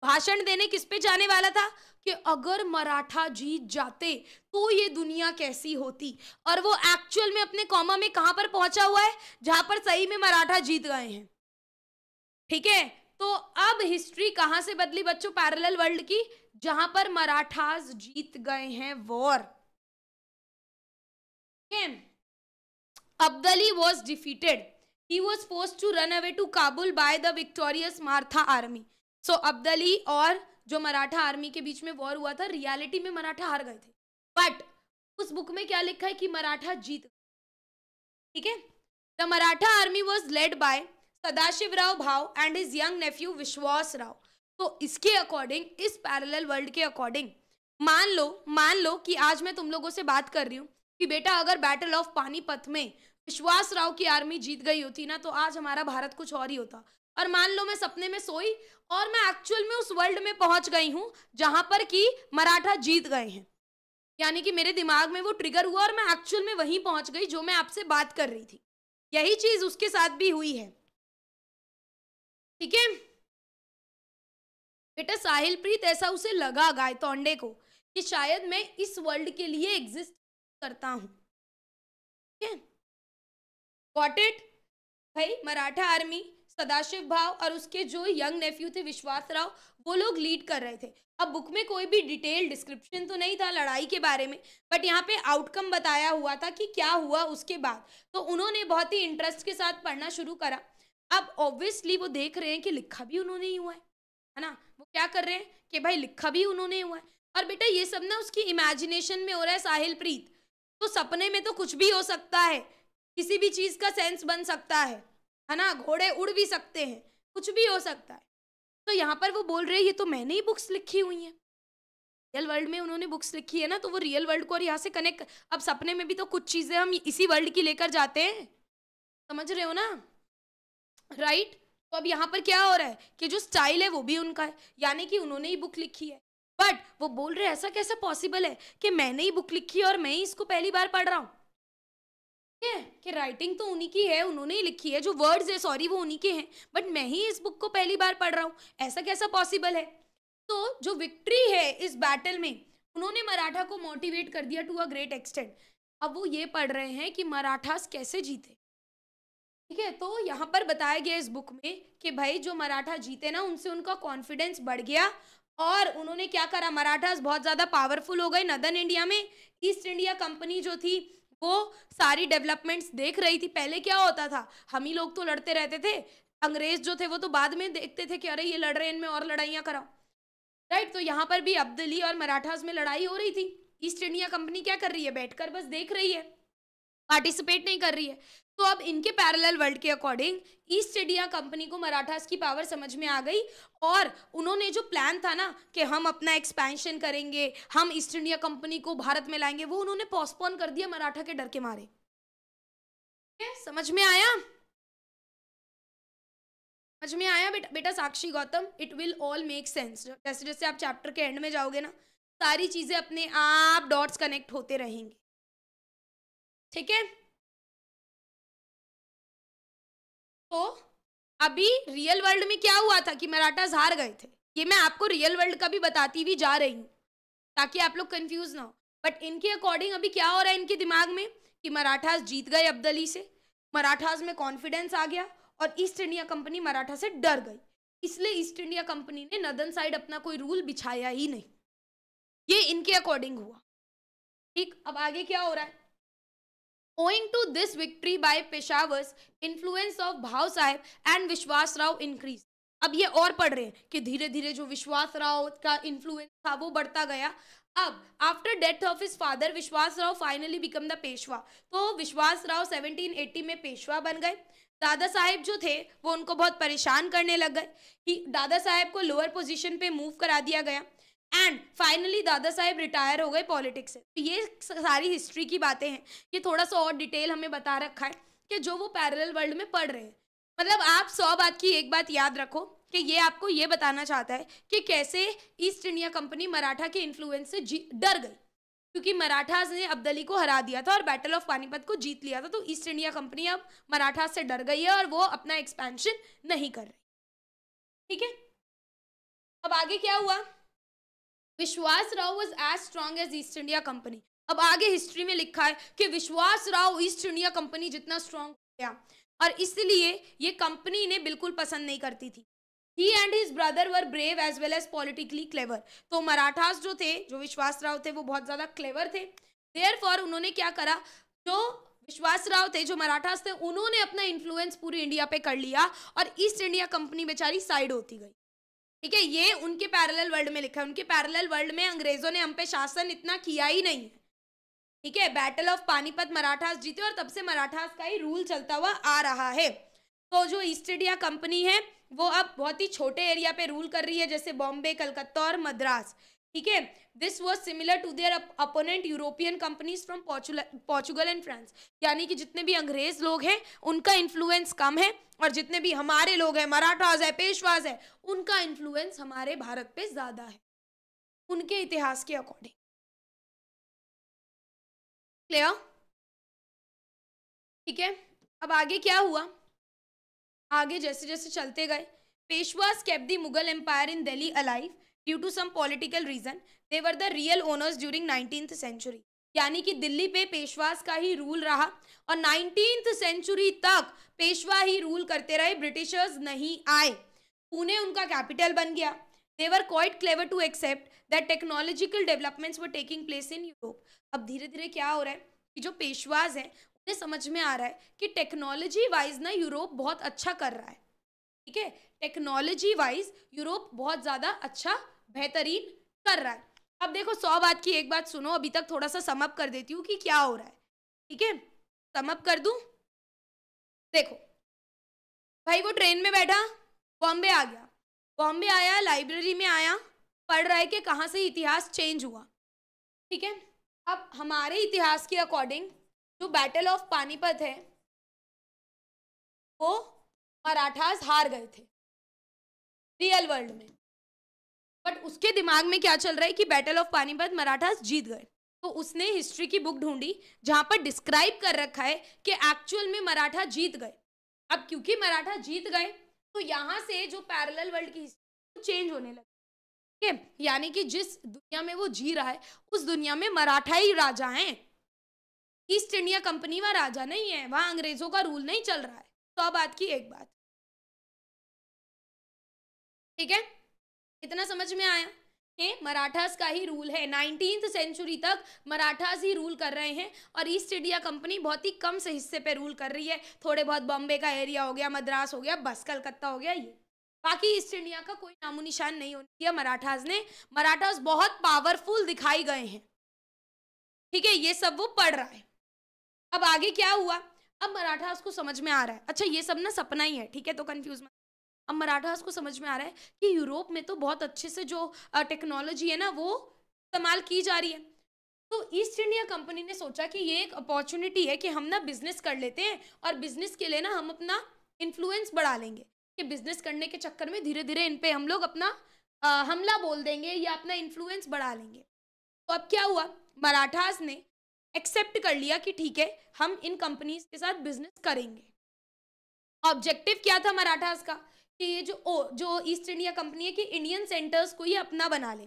भाषण देने किस पे जाने वाला था कि अगर मराठा जीत जाते तो ये दुनिया कैसी होती और वो एक्चुअल में अपने कॉमा में कहां पर पहुंचा हुआ है जहां पर सही में मराठा जीत गए हैं ठीक है तो अब हिस्ट्री कहां से बदली बच्चों पैरेलल वर्ल्ड की जहां पर मराठास जीत गए हैं war Abdali was defeated he was force to run away to Kabul by the victorious Maratha army so so, Abdali और जो मराठा आर्मी के बीच में वॉर हुआ था रियलिटी में मराठा हार गए थे बट उस बुक में क्या लिखा है कि मराठा जीत ठीक है the Maratha army was led by Sadashivrao Bhau and his young Neiphiu विश्वास राव तो इसके अकॉर्डिंग इस पैरेलल वर्ल्ड के अकॉर्डिंग मान लो मान लो कि आज मैं तुम लोगों से बात कर रही हूँ कि बेटा अगर बैटल ऑफ पानीपत में विश्वास राव की आर्मी जीत गई होती ना तो आज हमारा भारत कुछ और ही होता और मान लो मैं सपने में सोई और मैं एक्चुअल में उस वर्ल्ड में पहुंच गई हूँ जहां पर कि मराठा जीत गए हैं यानी कि मेरे दिमाग में वो ट्रिगर हुआ और मैं एक्चुअल में वहीं पहुंच गई जो मैं आपसे बात कर रही थी यही चीज उसके साथ भी हुई है ठीक है बेटा साहिल प्रीत ऐसा उसे लगा गाय तोंडे को कि शायद मैं इस वर्ल्ड के लिए एग्जिस्ट करता हूँ ठीक है इट भाई मराठा आर्मी सदाशिव भाव और उसके जो यंग नेफ्यू थे विश्वास राव वो लोग लीड कर रहे थे अब बुक में कोई भी डिटेल डिस्क्रिप्शन तो नहीं था लड़ाई के बारे में बट यहाँ पे आउटकम बताया हुआ था कि क्या हुआ उसके बाद तो उन्होंने बहुत ही इंटरेस्ट के साथ पढ़ना शुरू करा अब ऑब्वियसली वो देख रहे हैं कि लिखा भी उन्होंने ही हुआ है है ना वो क्या कर रहे हैं कि भाई लिखा भी उन्होंने हुआ है और बेटा ये सब ना उसकी इमेजिनेशन में हो रहा है साहिल प्रीत तो सपने में तो कुछ भी हो सकता है किसी भी चीज़ का सेंस बन सकता है है ना घोड़े उड़ भी सकते हैं कुछ भी हो सकता है तो यहाँ पर वो बोल रहे ये तो मैंने ही बुक्स लिखी हुई हैं रियल वर्ल्ड में उन्होंने बुक्स लिखी है ना तो वो रियल वर्ल्ड को और यहाँ से कनेक्ट अब सपने में भी तो कुछ चीज़ें हम इसी वर्ल्ड की लेकर जाते हैं समझ रहे हो ना राइट तो अब यहाँ पर क्या हो रहा है कि जो स्टाइल है वो भी उनका है यानी कि उन्होंने ही बुक लिखी है बट वो बोल रहे ऐसा कैसे पॉसिबल है कि मैंने ही बुक लिखी है और मैं ही इसको पहली बार पढ़ रहा हूँ है कि राइटिंग तो उन्हीं की है उन्होंने ही लिखी है जो वर्ड्स है सॉरी वो उन्हीं के हैं बट मैं ही इस बुक को पहली बार पढ़ रहा हूँ ऐसा कैसा पॉसिबल है तो जो विक्ट्री है इस बैटल में उन्होंने मराठा को मोटिवेट कर दिया टू अ ग्रेट एक्सटेंट अब वो ये पढ़ रहे हैं कि मराठास कैसे जीते ठीक है तो यहाँ पर बताया गया इस बुक में कि भाई जो मराठा जीते ना उनसे उनका कॉन्फिडेंस बढ़ गया और उन्होंने क्या करा मराठास बहुत ज़्यादा पावरफुल हो गए नदन इंडिया में ईस्ट इंडिया कंपनी जो थी वो सारी डेवलपमेंट्स देख रही थी पहले क्या होता था हम ही लोग तो लड़ते रहते थे अंग्रेज जो थे वो तो बाद में देखते थे कि अरे ये लड़ रहे हैं इनमें और लड़ाइयाँ कराओ राइट तो यहाँ पर भी अब्दली और मराठास में लड़ाई हो रही थी ईस्ट इंडिया कंपनी क्या कर रही है बैठकर बस देख रही है पार्टिसिपेट नहीं कर रही है तो अब इनके पैरेलल वर्ल्ड के अकॉर्डिंग ईस्ट इंडिया कंपनी को मराठास की पावर समझ में आ गई और उन्होंने जो प्लान था ना कि हम अपना एक्सपेंशन करेंगे हम ईस्ट इंडिया कंपनी को भारत में लाएंगे वो उन्होंने पोस्टपोन कर दिया मराठा के डर के मारे समझ में आया समझ में आया बेटा बेटा Sakshi Gautam it will all make sense जैसे जैसे आप चैप्टर के एंड में जाओगे ना सारी चीज़ें अपने आप डॉट्स कनेक्ट होते रहेंगे ठीक है तो अभी रियल वर्ल्ड में क्या हुआ था कि मराठा हार गए थे ये मैं आपको रियल वर्ल्ड का भी बताती हुई जा रही हूँ ताकि आप लोग कंफ्यूज ना हो बट इनके अकॉर्डिंग अभी क्या हो रहा है इनके दिमाग में कि मराठास जीत गए अब्दली से मराठास में कॉन्फिडेंस आ गया और ईस्ट इंडिया कंपनी मराठा से डर गई इसलिए ईस्ट इंडिया कंपनी ने नदन साइड अपना कोई रूल बिछाया ही नहीं ये इनके अकॉर्डिंग हुआ ठीक अब आगे क्या हो रहा है Owing to this victory by Peshawar's, influence of Bhau Sahib and Vishwas Rao increased. अब ये और पढ़ रहे हैं कि धीरे धीरे जो विश्वास राव का इन्फ्लुएंस था वो बढ़ता गया अब after death of his father Vishwas Rao finally become the Peshwa तो विश्वास राव सेवनटीन एटी में पेशवा बन गए दादा साहेब जो थे वो उनको बहुत परेशान करने लग गए कि दादा साहेब को लोअर पोजिशन पे मूव करा दिया गया एंड फाइनली दादा साहेब रिटायर हो गए पॉलिटिक्स से तो ये सारी हिस्ट्री की बातें हैं ये थोड़ा सा और डिटेल हमें बता रखा है कि जो वो पैरेलल वर्ल्ड में पढ़ रहे हैं मतलब आप सौ बात की एक बात याद रखो कि ये आपको ये बताना चाहता है कि कैसे ईस्ट इंडिया कंपनी मराठा के इन्फ्लुएंस से डर गई क्योंकि मराठास ने अब्दली को हरा दिया था और बैटल ऑफ पानीपत को जीत लिया था तो ईस्ट इंडिया कंपनी अब मराठा से डर गई है और वो अपना एक्सपेंशन नहीं कर रही ठीक है अब आगे क्या हुआ Vishwas Rao was as strong as East India Company अब आगे हिस्ट्री में लिखा है कि Vishwas Rao East India Company जितना स्ट्रांग हो गया और इसलिए ये कंपनी इन्हें बिल्कुल पसंद नहीं करती थी he and his brother were brave as well as politically clever तो मराठास जो थे जो विश्वास राव थे वो बहुत ज़्यादा क्लेवर थे देयर फॉर उन्होंने क्या करा जो विश्वास राव थे जो मराठास थे उन्होंने अपना इन्फ्लुएंस पूरी इंडिया पे कर लिया और ईस्ट इंडिया कंपनी बेचारी साइड होती गई ठीक है ये उनके पैरेलल वर्ल्ड में लिखा है उनके पैरेलल वर्ल्ड में अंग्रेजों ने हम पे शासन इतना किया ही नहीं है ठीक है बैटल ऑफ पानीपत मराठास जीते और तब से मराठास का ही रूल चलता हुआ आ रहा है तो जो ईस्ट इंडिया कंपनी है वो अब बहुत ही छोटे एरिया पे रूल कर रही है जैसे बॉम्बे कलकत्ता और मद्रास ठीक है this was similar to their opponent European companies from Portugal and France यानी कि जितने भी अंग्रेज लोग हैं उनका इन्फ्लुएंस कम है और जितने भी हमारे लोग हैं मराठाज है पेशवाज है उनका इन्फ्लुएंस हमारे भारत पे ज़्यादा है उनके इतिहास के अकॉर्डिंग क्लियर ठीक है अब आगे क्या हुआ आगे जैसे जैसे चलते गए Peshwas kept the Mughal empire in Delhi alive due to some political reason were the real owners during nineteenth century यानी कि दिल्ली पे पेशवास का ही रूल रहा और नाइनटीन सेंचुरी तक पेशवा ही रूल करते रहे ब्रिटिशर्स नहीं आए पुणे उनका कैपिटल बन गया they were quite clever to accept that technological developments were taking place in Europe अब धीरे धीरे क्या हो रहा है कि जो पेशवाज हैं उन्हें समझ में आ रहा है कि टेक्नोलॉजी वाइज ना यूरोप बहुत अच्छा कर रहा है ठीक है टेक्नोलॉजी वाइज यूरोप बहुत ज़्यादा अच्छा बेहतरीन कर रहा है अब देखो सौ बात की एक बात सुनो अभी तक थोड़ा सा समअप कर देती हूँ कि क्या हो रहा है ठीक है समअप कर दू देखो भाई वो ट्रेन में बैठा बॉम्बे आ गया बॉम्बे आया लाइब्रेरी में आया पढ़ रहा है कि कहाँ से इतिहास चेंज हुआ ठीक है अब हमारे इतिहास के अकॉर्डिंग जो बैटल ऑफ पानीपत है वो मराठास हार गए थे रियल वर्ल्ड में बट उसके दिमाग में क्या चल रहा है कि बैटल ऑफ पानीपत मराठास जीत गए तो उसने हिस्ट्री की बुक ढूंढी जहां पर डिस्क्राइब कर रखा है कि एक्चुअल में मराठा जीत गए अब क्योंकि मराठा जीत गए तो यहां से जो पैरेलल वर्ल्ड की हिस्ट्री चेंज होने लगी ठीक है यानी कि जिस दुनिया में वो जी रहा है उस दुनिया में मराठा ही राजा हैं ईस्ट इंडिया कंपनी वहां राजा नहीं है वहां अंग्रेजों का रूल नहीं चल रहा है तो अब बात की एक बात ठीक है इतना समझ में आया है मराठास का ही रूल है नाइनटीन सेंचुरी तक मराठास ही रूल कर रहे हैं और ईस्ट इंडिया कंपनी बहुत ही कम से हिस्से पे रूल कर रही है थोड़े बहुत बॉम्बे का एरिया हो गया मद्रास हो गया बस कलकत्ता हो गया ये बाकी ईस्ट इंडिया का कोई नामो निशान नहीं होने दिया मराठास ने मराठास बहुत पावरफुल दिखाई गए हैं ठीक है ये सब वो पढ़ रहा है अब आगे क्या हुआ अब मराठास को समझ में आ रहा है अच्छा ये सब ना सपना ही है ठीक है तो कन्फ्यूज मत अब मराठास को समझ में आ रहा है कि यूरोप में तो बहुत अच्छे से जो टेक्नोलॉजी है ना वो इस्तेमाल की जा रही है तो ईस्ट इंडिया कंपनी ने सोचा कि ये एक अपॉर्चुनिटी है कि हम ना बिजनेस कर लेते हैं और बिजनेस के लिए ना हम अपना इन्फ्लुएंस बढ़ा लेंगे कि बिजनेस करने के चक्कर में धीरे धीरे इन पर हम लोग अपना आ, हमला बोल देंगे या अपना इन्फ्लुएंस बढ़ा लेंगे तो अब क्या हुआ मराठास ने एक्सेप्ट कर लिया कि ठीक है हम इन कंपनीज के साथ बिजनेस करेंगे ऑब्जेक्टिव क्या था मराठास का कि ये जो ओ, जो ईस्ट इंडिया कंपनी है कि इंडियन सेंटर्स को ही अपना बना ले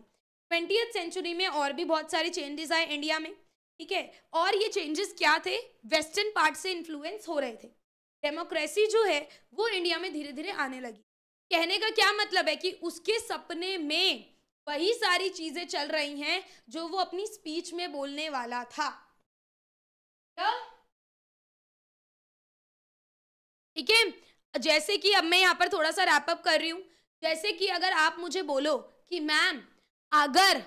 ट्वेंटी सेंचुरी में और भी बहुत सारे चेंजेस आए इंडिया में ठीक है और ये चेंजेस क्या थे वेस्टर्न पार्ट से इन्फ्लुएंस हो रहे थे डेमोक्रेसी जो है वो इंडिया में धीरे धीरे आने लगी कहने का क्या मतलब है कि उसके सपने में वही सारी चीजें चल रही हैं जो वो अपनी स्पीच में बोलने वाला था ठीक है जैसे कि अब मैं यहाँ पर थोड़ा सा रैपअप कर रही हूँ जैसे कि अगर आप मुझे बोलो कि मैम अगर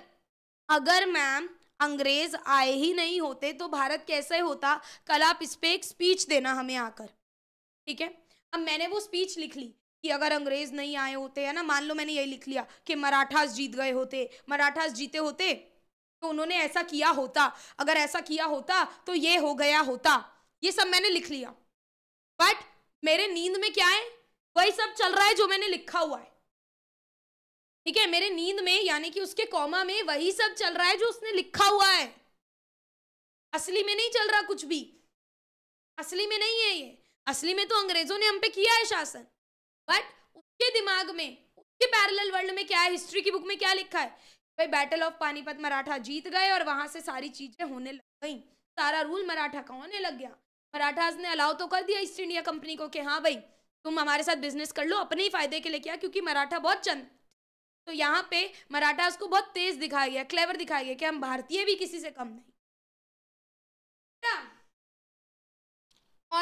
अगर मैम अंग्रेज आए ही नहीं होते तो भारत कैसे होता कल आप इस पर एक स्पीच देना हमें आकर ठीक है अब मैंने वो स्पीच लिख ली कि अगर अंग्रेज नहीं आए होते है ना मान लो मैंने यही लिख लिया कि मराठास जीत गए होते मराठास जीते होते तो उन्होंने ऐसा किया होता अगर ऐसा किया होता तो ये हो गया होता ये सब मैंने लिख लिया बट मेरे नींद में क्या है वही सब चल रहा है जो मैंने लिखा हुआ है ठीक है मेरे नींद में यानी कि उसके कॉमा में वही सब चल रहा है जो उसने लिखा हुआ है असली में नहीं चल रहा कुछ भी असली में नहीं है ये असली में तो अंग्रेजों ने हम पे किया है शासन बट उसके दिमाग में उसके पैरेलल वर्ल्ड में क्या है हिस्ट्री की बुक में क्या लिखा है भाई बैटल ऑफ पानीपत मराठा जीत गए और वहां से सारी चीजें होने लग गई सारा रूल मराठा का होने लग गया मराठास ने अलाउ तो कर दिया ईस्ट इंडिया कंपनी को कि हाँ भाई तुम हमारे साथ बिजनेस कर लो अपने ही फायदे के लिए किया क्योंकि मराठा बहुत चंद तो यहाँ पे मराठास को बहुत तेज दिखाया गया क्लेवर दिखाया गया कि हम भारतीय भी किसी से कम नहीं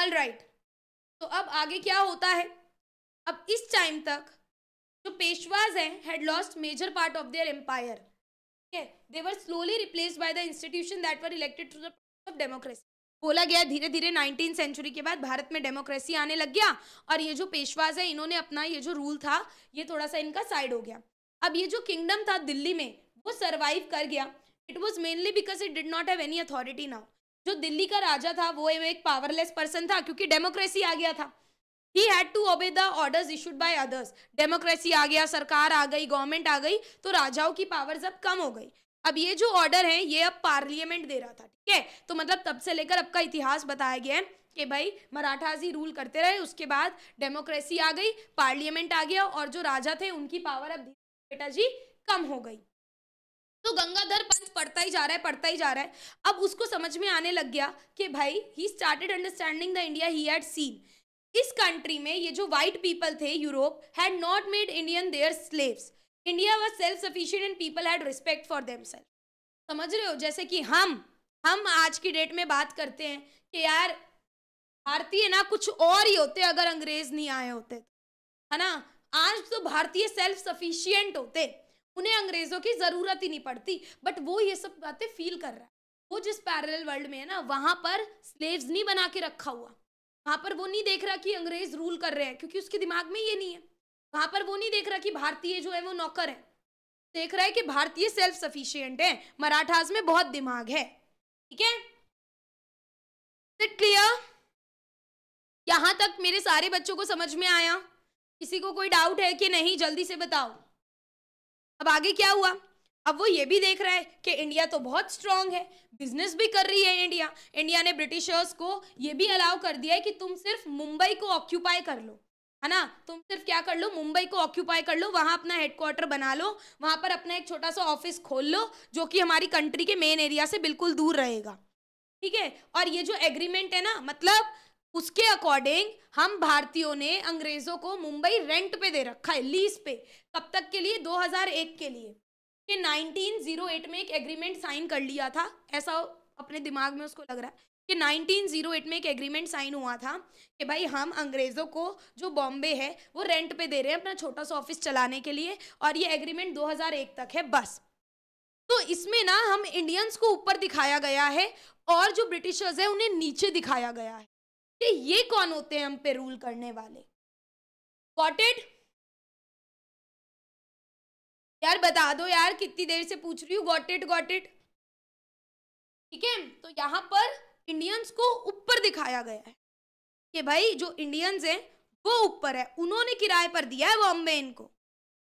ऑल राइट right. तो अब आगे क्या होता है अब इस टाइम तक जो पेशवाज हैं had lost major part of their empire ठीक है they were slowly replace by the institution that were elected to the of democracy बोला गया धीरे धीरे नाइनटीन सेंचुरी के बाद भारत में डेमोक्रेसी आने लग गया और ये जो पेशवाज है इन्होंने अपना ये जो रूल था ये थोड़ा सा इनका साइड हो गया अब ये जो किंगडम था दिल्ली में वो सर्वाइव कर गया it was mainly because it did not have any authority now जो दिल्ली का राजा था वो एक पावरलेस पर्सन था क्योंकि डेमोक्रेसी आ गया था he had to obey the orders issued by others democracy आ गया सरकार आ गई गवर्नमेंट आ गई तो राजाओं की पावर्स अब कम हो गई अब ये जो ऑर्डर है ये अब पार्लियामेंट दे रहा था ठीक है तो मतलब तब से लेकर अब का इतिहास बताया गया है कि भाई मराठाज ही रूल करते रहे उसके बाद डेमोक्रेसी आ गई पार्लियामेंट आ गया और जो राजा थे उनकी पावर अब बेटा जी कम हो गई तो गंगाधर पंच पढ़ता ही जा रहा है पढ़ता ही जा रहा है अब उसको समझ में आने लग गया कि भाई he started understanding the India he had seen इस कंट्री में ये जो वाइट पीपल थे Europe had not made Indian their slaves India was self sufficient and people had respect for them समझ रहे हो जैसे कि हम हम आज की डेट में बात करते हैं कि यार भारतीय ना कुछ और ही होते अगर अंग्रेज नहीं आए होते तो, है ना आज तो भारतीय सेल्फ सफिशियंट होते उन्हें अंग्रेजों की जरूरत ही नहीं पड़ती बट वो ये सब बातें फील कर रहा है वो जिस पैरेलल वर्ल्ड में है ना वहां पर स्लेव्स नहीं बना के रखा हुआ वहां पर वो नहीं देख रहा कि अंग्रेज रूल कर रहे हैं क्योंकि उसके दिमाग में ये नहीं है वहां पर वो नहीं देख रहा कि भारतीय जो है वो नौकर है देख रहा है कि भारतीय सेल्फ सफिशियंट है मराठास में बहुत दिमाग है ठीक है इट क्लियर यहां तक मेरे सारे बच्चों को समझ में आया किसी को कोई डाउट है कि नहीं जल्दी से बताओ अब आगे क्या हुआ अब वो ये भी देख रहा है कि इंडिया तो बहुत स्ट्रांग है बिजनेस भी कर रही है इंडिया इंडिया ने ब्रिटिशर्स को ये भी अलाउ कर दिया है कि तुम सिर्फ मुंबई को ऑक्यूपाई कर लो है ना तुम सिर्फ क्या कर लो मुंबई को ऑक्यूपाई कर लो वहाँ अपना हेडक्वार्टर बना लो वहाँ पर अपना एक छोटा सा ऑफिस खोल लो जो कि हमारी कंट्री के मेन एरिया से बिल्कुल दूर रहेगा ठीक है और ये जो एग्रीमेंट है ना मतलब उसके अकॉर्डिंग हम भारतीयों ने अंग्रेजों को मुंबई रेंट पे दे रखा है लीज पे कब तक के लिए 2001 के लिए कि 1908 में एक एग्रीमेंट साइन कर लिया था ऐसा अपने दिमाग में उसको लग रहा है कि 1908 में एक एग्रीमेंट साइन हुआ था कि भाई हम अंग्रेज़ों को जो बॉम्बे है वो रेंट पे दे रहे हैं अपना छोटा सा ऑफिस चलाने के लिए और ये एग्रीमेंट 2001 तक है बस तो इसमें ना हम इंडियंस को ऊपर दिखाया गया है और जो ब्रिटिशर्स है उन्हें नीचे दिखाया गया है कि ये कौन होते हैं हम पे रूल करने वाले वॉटेड यार बता दो यार कितनी देर से पूछ रही हूँ गॉट इट गॉट इट ठीक है तो यहाँ पर इंडियंस को ऊपर दिखाया गया है कि भाई जो इंडियंस हैं वो ऊपर है उन्होंने किराए पर दिया है बॉम्बे इनको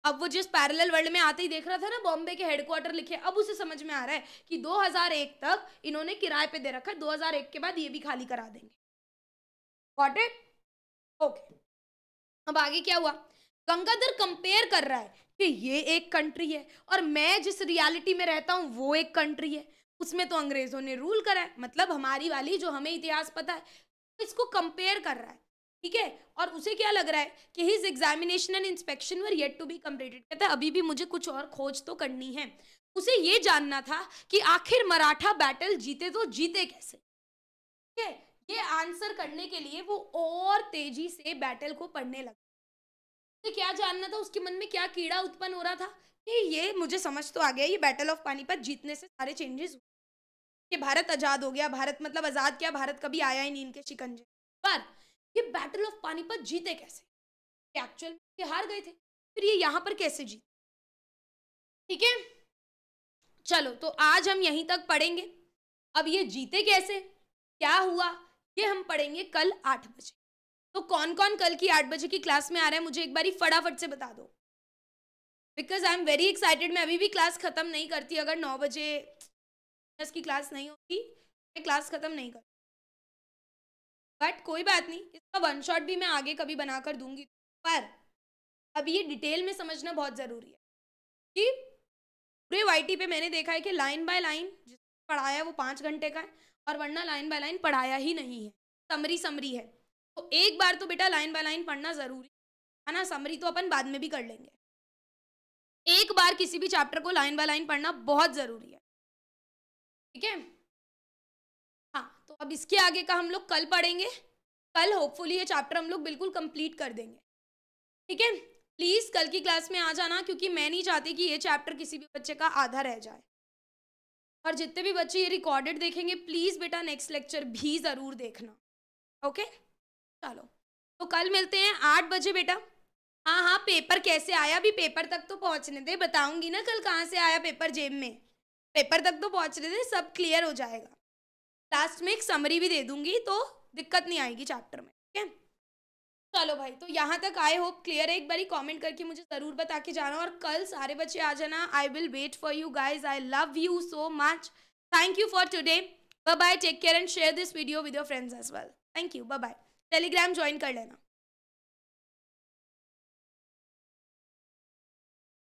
अब वो जिस पैरेलल वर्ल्ड में आते ही देख रहा था ना बॉम्बे के हेडक्वार्टर लिखे अब उसे समझ में आ रहा है कि 2001 तक इन्होंने किराए पे दे रखा है 2001 के बाद ये भी खाली करा देंगे गॉट इट ओके अब आगे क्या हुआ गंगाधर कंपेयर कर रहा है कि ये एक कंट्री है और मैं जिस रियलिटी में रहता हूँ वो एक कंट्री है उसमें तो अंग्रेज़ों ने रूल करा है मतलब हमारी वाली जो हमें इतिहास पता है इसको कंपेयर कर रहा है ठीक है और उसे क्या लग रहा है कि his examination and inspection were yet to be completed कहता है अभी भी मुझे कुछ और खोज तो करनी है उसे ये जानना था कि आखिर मराठा बैटल जीते तो जीते कैसे ठीक है ये आंसर करने के लिए वो और तेजी से बैटल को पढ़ने लगा उसे क्या जानना था उसके मन में क्या कीड़ा उत्पन्न हो रहा था ये मुझे समझ तो आ गया ये बैटल ऑफ पानीपत जीतने से सारे चेंजेस कि भारत आजाद हो गया भारत मतलब आजाद क्या भारत कभी आया ही नहीं इनके शिकंजे पर ये बैटल ऑफ पानीपत जीते कैसे एक्चुअल ये हार गए थे फिर ये यहाँ पर कैसे जीते ठीक है चलो तो आज हम यहीं तक पढ़ेंगे अब ये जीते कैसे क्या हुआ ये हम पढ़ेंगे कल आठ बजे तो कौन कौन कल की आठ बजे की क्लास में आ रहा है मुझे एक बार फटाफट से बता दो because I am very excited मैं अभी भी क्लास ख़त्म नहीं करती अगर नौ बजे दस की क्लास नहीं होती मैं क्लास ख़त्म नहीं करती बट कोई बात नहीं इसका वन शॉट भी मैं आगे कभी बना कर दूंगी पर अब ये डिटेल में समझना बहुत ज़रूरी है कि पूरे वाई पे मैंने देखा है कि लाइन बाय लाइन जिसने पढ़ाया वो पाँच घंटे का है और वरना लाइन बाय लाइन पढ़ाया ही नहीं है समरी समरी है तो एक बार तो बेटा लाइन बाय लाइन पढ़ना ज़रूरी है ना समरी तो अपन बाद में भी कर लेंगे एक बार किसी भी चैप्टर को लाइन बाय लाइन पढ़ना बहुत ज़रूरी है ठीक है हाँ तो अब इसके आगे का हम लोग कल पढ़ेंगे कल होपफुली ये चैप्टर हम लोग बिल्कुल कंप्लीट कर देंगे ठीक है प्लीज़ कल की क्लास में आ जाना क्योंकि मैं नहीं चाहती कि ये चैप्टर किसी भी बच्चे का आधा रह जाए और जितने भी बच्चे ये रिकॉर्डेड देखेंगे प्लीज़ बेटा नेक्स्ट लेक्चर भी ज़रूर देखना ओके चलो तो कल मिलते हैं आठ बजे बेटा हाँ हाँ पेपर कैसे आया अभी पेपर तक तो पहुँचने दे बताऊंगी ना कल कहाँ से आया पेपर जेब में पेपर तक तो पहुँचने दे सब क्लियर हो जाएगा लास्ट में एक समरी भी दे दूंगी तो दिक्कत नहीं आएगी चैप्टर में ठीक है चलो भाई तो यहाँ तक आई होप क्लियर है एक बारी कमेंट करके मुझे ज़रूर बता के जाना और कल सारे बच्चे आ जाना I will wait for you guys I love you so much thank you for today bye bye take care and share this video with your friends as well thank you bye bye Telegram join कर लेना